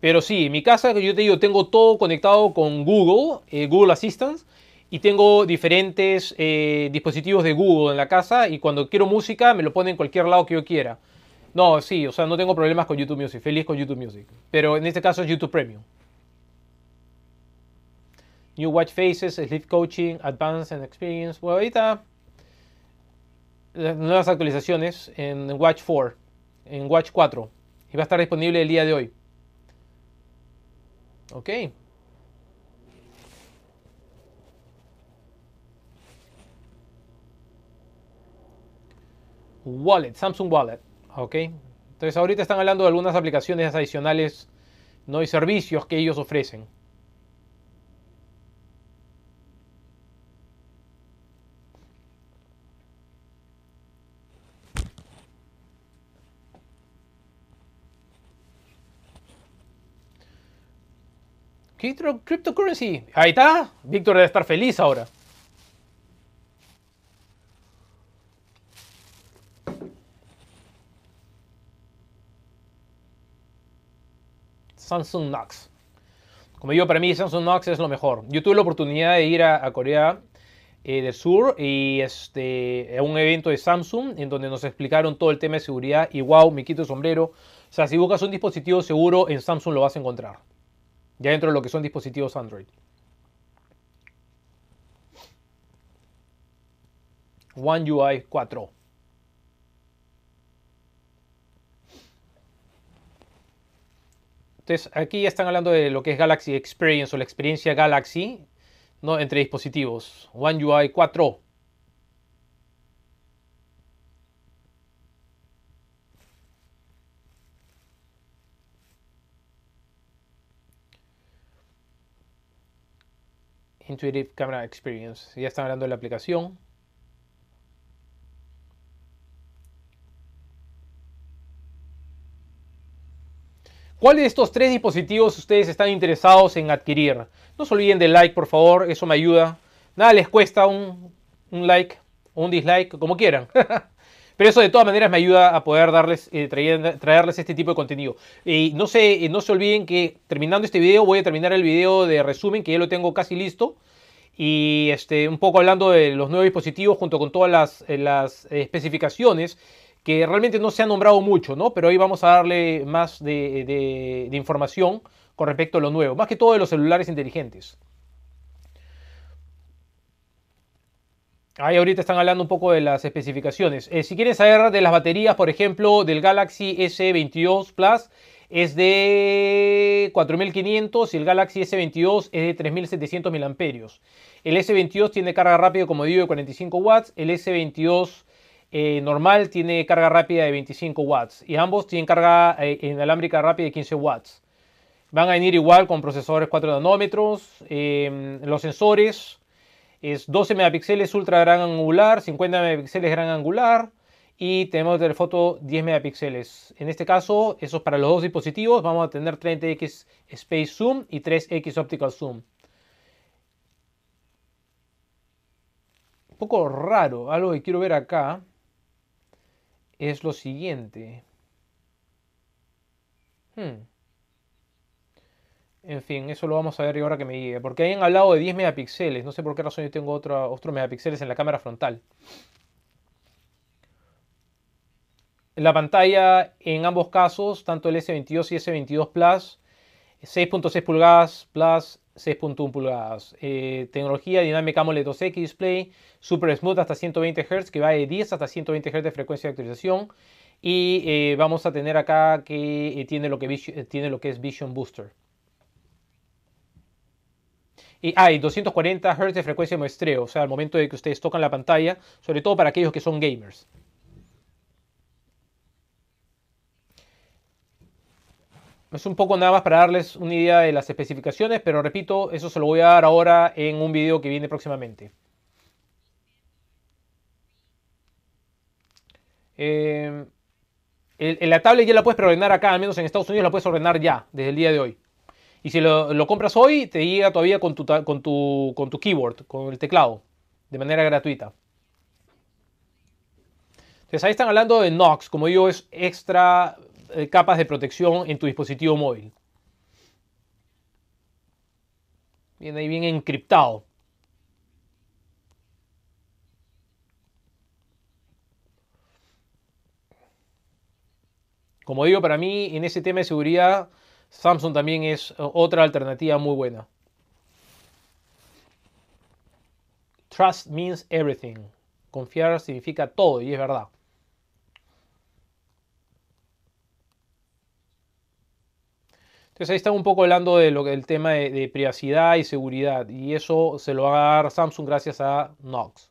Pero sí, en mi casa, yo te digo, tengo todo conectado con Google, eh, Google Assistant y tengo diferentes eh, dispositivos de Google en la casa y cuando quiero música me lo pone en cualquier lado que yo quiera. No, sí, o sea, no tengo problemas con YouTube Music, feliz con YouTube Music, pero en este caso es YouTube Premium. New Watch Faces, Sleep Coaching, Advanced and Experience. Bueno, ahorita nuevas actualizaciones en Watch 4, en Watch 4, y va a estar disponible el día de hoy. Ok, Wallet, Samsung Wallet, ¿ok? Entonces ahorita están hablando de algunas aplicaciones adicionales, ¿no? Y servicios que ellos ofrecen. Cryptocurrency. Ahí está. Víctor debe estar feliz ahora. Samsung Knox. Como digo, para mí Samsung Knox es lo mejor. Yo tuve la oportunidad de ir a, Corea eh, del Sur y este, a un evento de Samsung en donde nos explicaron todo el tema de seguridad y wow, me quito el sombrero. O sea, si buscas un dispositivo seguro, en Samsung lo vas a encontrar. Ya dentro de lo que son dispositivos Android. One UI 4. Entonces, aquí ya están hablando de lo que es Galaxy Experience o la experiencia Galaxy ¿no? entre dispositivos. One UI 4. Intuitive Camera Experience. Ya están hablando de la aplicación. ¿Cuál de estos tres dispositivos ustedes están interesados en adquirir? No se olviden de like, por favor, eso me ayuda. Nada les cuesta un, like o un dislike, como quieran. Pero eso de todas maneras me ayuda a poder darles, eh, traerles este tipo de contenido. Y no, se, eh, no se olviden que terminando este video voy a terminar el video de resumen, que ya lo tengo casi listo. Y este, un poco hablando de los nuevos dispositivos junto con todas las eh, especificaciones que realmente no se ha nombrado mucho, ¿no? Pero hoy vamos a darle más de, información con respecto a lo nuevo, más que todo de los celulares inteligentes. Ahí ahorita están hablando un poco de las especificaciones. Eh, si quieren saber de las baterías, por ejemplo, del Galaxy S22 Plus es de 4500 y el Galaxy S22 es de 3700 mAh. El S22 tiene carga rápida, como digo, de 45 watts. El S22 eh, normal tiene carga rápida de 25 watts y ambos tienen carga eh, inalámbrica rápida de 15 watts. Van a venir igual con procesadores 4 nanómetros, em, los sensores es 12 megapíxeles ultra gran angular, 50 megapíxeles gran angular y tenemos foto 10 megapíxeles. En este caso, eso es para los dos dispositivos, vamos a tener 30x Space Zoom y 3x Optical Zoom. Un poco raro, algo que quiero ver acá es lo siguiente. Hmm. En fin, eso lo vamos a ver ahora que me llegue. Porque habían hablado de 10 megapíxeles. No sé por qué razón yo tengo otro, otro megapíxeles en la cámara frontal. La pantalla en ambos casos, tanto el S22 y S22 Plus, 6.6 pulgadas Plus 6.1 pulgadas. Eh, tecnología Dynamic AMOLED 2X Display, Super Smooth hasta 120 Hz, que va de 10 hasta 120 Hz de frecuencia de actualización. Y eh, vamos a tener acá que, eh, tiene, lo que tiene lo que es Vision Booster. Y hay ah, 240 Hz de frecuencia de muestreo, o sea, al momento de que ustedes tocan la pantalla, sobre todo para aquellos que son gamers. Es un poco nada más para darles una idea de las especificaciones, pero repito, eso se lo voy a dar ahora en un video que viene próximamente. Eh, la tablet ya la puedes preordenar acá, al menos en Estados Unidos la puedes ordenar ya, desde el día de hoy. Y si lo, compras hoy, te llega todavía con tu, con, tu, con tu keyboard, con el teclado, de manera gratuita. Entonces ahí están hablando de Nox, como digo, es extra eh, capas de protección en tu dispositivo móvil. Viene ahí bien encriptado. Como digo, para mí en ese tema de seguridad, Samsung también es eh, otra alternativa muy buena. Trust means everything. Confiar significa todo y es verdad. Entonces ahí están un poco hablando del tema de, privacidad y seguridad. Y eso se lo va a dar Samsung gracias a Knox.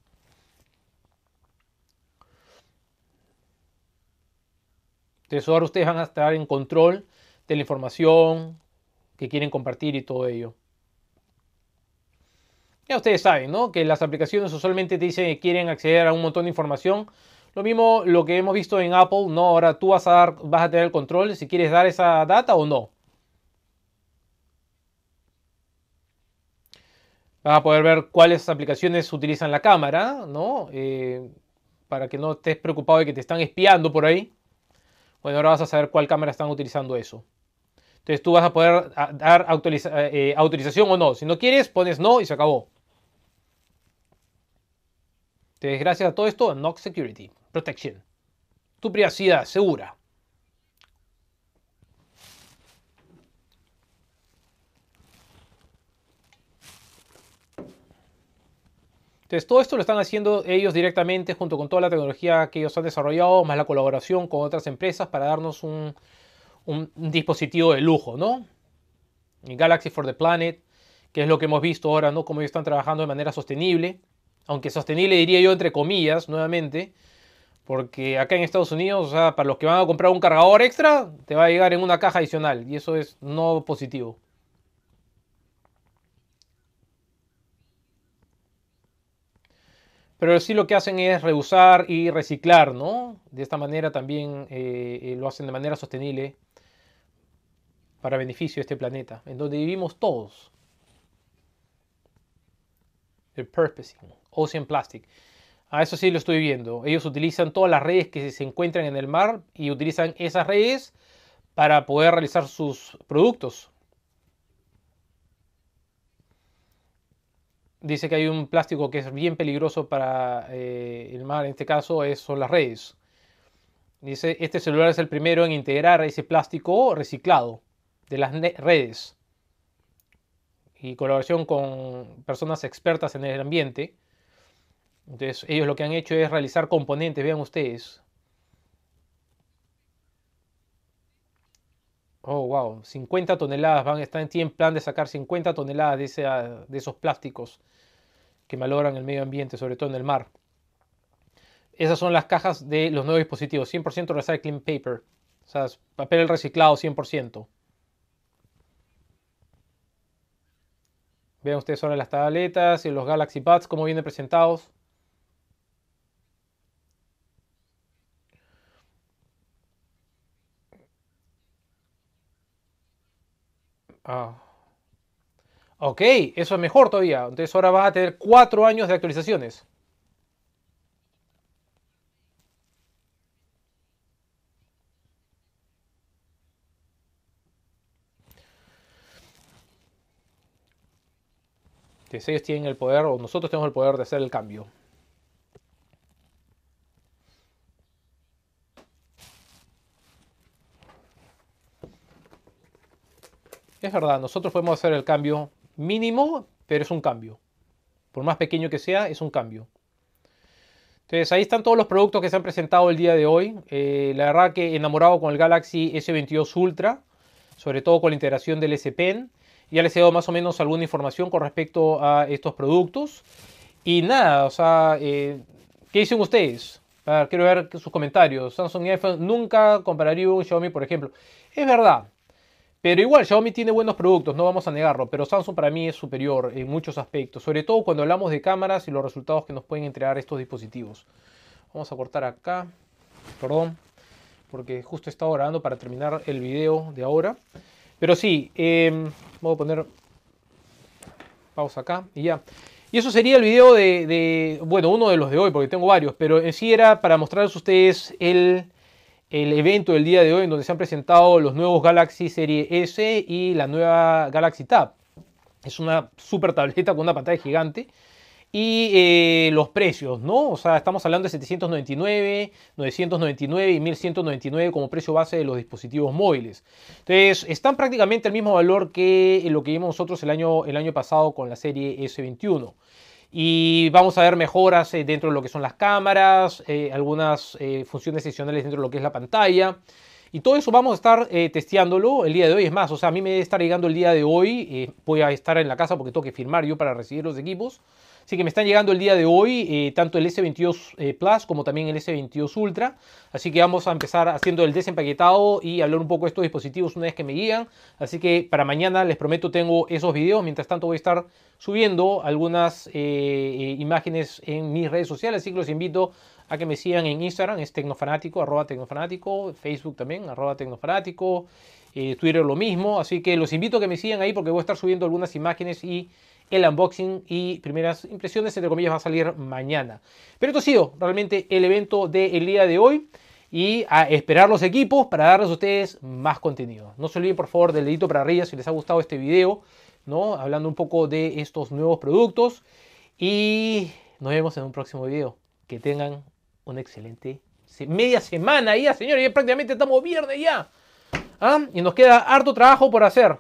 Entonces ahora ustedes van a estar en control de la información que quieren compartir y todo ello. Ya ustedes saben, ¿no? Que las aplicaciones usualmente te dicen que quieren acceder a un montón de información. Lo mismo lo que hemos visto en Apple, ¿no? Ahora tú vas a, vas a tener el control si quieres dar esa data o no. Vas a poder ver cuáles aplicaciones utilizan la cámara, ¿no? Eh, para que no estés preocupado de que te están espiando por ahí. Bueno, ahora vas a saber cuál cámara están utilizando eso. Entonces tú vas a poder dar eh, autorización o no. Si no quieres, pones no y se acabó. Entonces, gracias a todo esto, Nox Security, Protection, tu privacidad segura. Entonces, todo esto lo están haciendo ellos directamente junto con toda la tecnología que ellos han desarrollado, más la colaboración con otras empresas para darnos un, dispositivo de lujo, ¿no? Galaxy for the Planet, que es lo que hemos visto ahora, ¿no? Cómo ellos están trabajando de manera sostenible, aunque sostenible diría yo entre comillas, nuevamente, porque acá en Estados Unidos, o sea, para los que van a comprar un cargador extra, te va a llegar en una caja adicional y eso es no positivo. pero sí lo que hacen es reusar y reciclar, ¿no? De esta manera también eh, eh, lo hacen de manera sostenible para beneficio de este planeta, en donde vivimos todos. El purposing, ocean plastic. A eso sí lo estoy viendo. Ellos utilizan todas las redes que se encuentran en el mar y utilizan esas redes para poder realizar sus productos. dice que hay un plástico que es bien peligroso para eh, el mar, en este caso es, son las redes. Dice, este celular es el primero en integrar ese plástico reciclado de las redes y colaboración con personas expertas en el ambiente. Entonces, ellos lo que han hecho es realizar componentes, vean ustedes, Oh, wow, 50 toneladas, van, a estar en plan de sacar 50 toneladas de, de esos plásticos que malogran el medio ambiente, sobre todo en el mar. Esas son las cajas de los nuevos dispositivos, 100% recycling paper, o sea, papel reciclado 100%. Vean ustedes ahora las tabletas y los Galaxy Buds, cómo vienen presentados. Ah. Ok, eso es mejor todavía. Entonces ahora va a tener cuatro años de actualizaciones. Entonces ellos tienen el poder, o nosotros tenemos el poder de hacer el cambio. Es verdad, nosotros podemos hacer el cambio mínimo, pero es un cambio. Por más pequeño que sea, es un cambio. Entonces ahí están todos los productos que se han presentado el día de hoy. Eh, la verdad que enamorado con el Galaxy S22 Ultra, sobre todo con la integración del S Pen. Ya les he dado más o menos alguna información con respecto a estos productos. Y nada, o sea, eh, ¿qué dicen ustedes? quiero ver sus comentarios. Samsung y iPhone nunca compraría un Xiaomi, por ejemplo. Es verdad, pero igual, Xiaomi tiene buenos productos, no vamos a negarlo, pero Samsung para mí es superior en muchos aspectos, sobre todo cuando hablamos de cámaras y los resultados que nos pueden entregar estos dispositivos. Vamos a cortar acá, perdón, porque justo estaba grabando para terminar el video de ahora. Pero sí, em, voy a poner pausa acá y ya. Y eso sería el video de, bueno, uno de los de hoy, porque tengo varios, pero en sí era para mostrarles a ustedes el el evento del día de hoy en donde se han presentado los nuevos Galaxy Serie S y la nueva Galaxy Tab. Es una super tableta con una pantalla gigante. Y eh, los precios, ¿no? O sea, estamos hablando de 799, 999 y 1199 como precio base de los dispositivos móviles. Entonces, están prácticamente al mismo valor que lo que vimos nosotros el año, el año pasado con la serie S21. Y vamos a ver mejoras eh, dentro de lo que son las cámaras, eh, algunas eh, funciones adicionales dentro de lo que es la pantalla. Y todo eso vamos a estar testeándolo el día de hoy. Es más, o sea, a mí me está llegando el día de hoy. voy a estar en la casa porque tengo que firmar yo para recibir los equipos. Así que me están llegando el día de hoy eh, tanto el S22 eh, Plus como también el S22 Ultra. Así que vamos a empezar haciendo el desempaquetado y hablar un poco de estos dispositivos una vez que me guían. Así que para mañana les prometo tengo esos videos. Mientras tanto voy a estar subiendo algunas eh, imágenes en mis redes sociales. Así que los invito a que me sigan en Instagram. Es tecnofanático, arroba tecnofanático. Facebook también, arroba tecnofanático. Twitter lo mismo. Así que los invito a que me sigan ahí porque voy a estar subiendo algunas imágenes y el unboxing y primeras impresiones, entre comillas, va a salir mañana. Pero esto ha sido realmente el evento del día de hoy y a esperar los equipos para darles a ustedes más contenido. No se olviden por favor del dedito para arriba si les ha gustado este video, ¿no? hablando un poco de estos nuevos productos y nos vemos en un próximo video. Que tengan una excelente media semana ya, señores, ya prácticamente estamos viernes ya. ¿Ah? Y nos queda harto trabajo por hacer.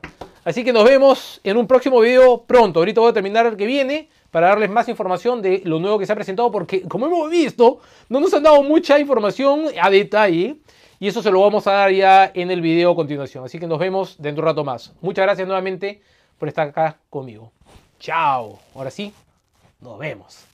Así que nos vemos en un próximo video pronto. Ahorita voy a terminar el que viene para darles más información de lo nuevo que se ha presentado, porque como hemos visto, no nos han dado mucha información a detalle. Y eso se lo vamos a dar ya en el video a continuación. Así que nos vemos dentro de un rato más. Muchas gracias nuevamente por estar acá conmigo. Chao. Ahora sí, nos vemos.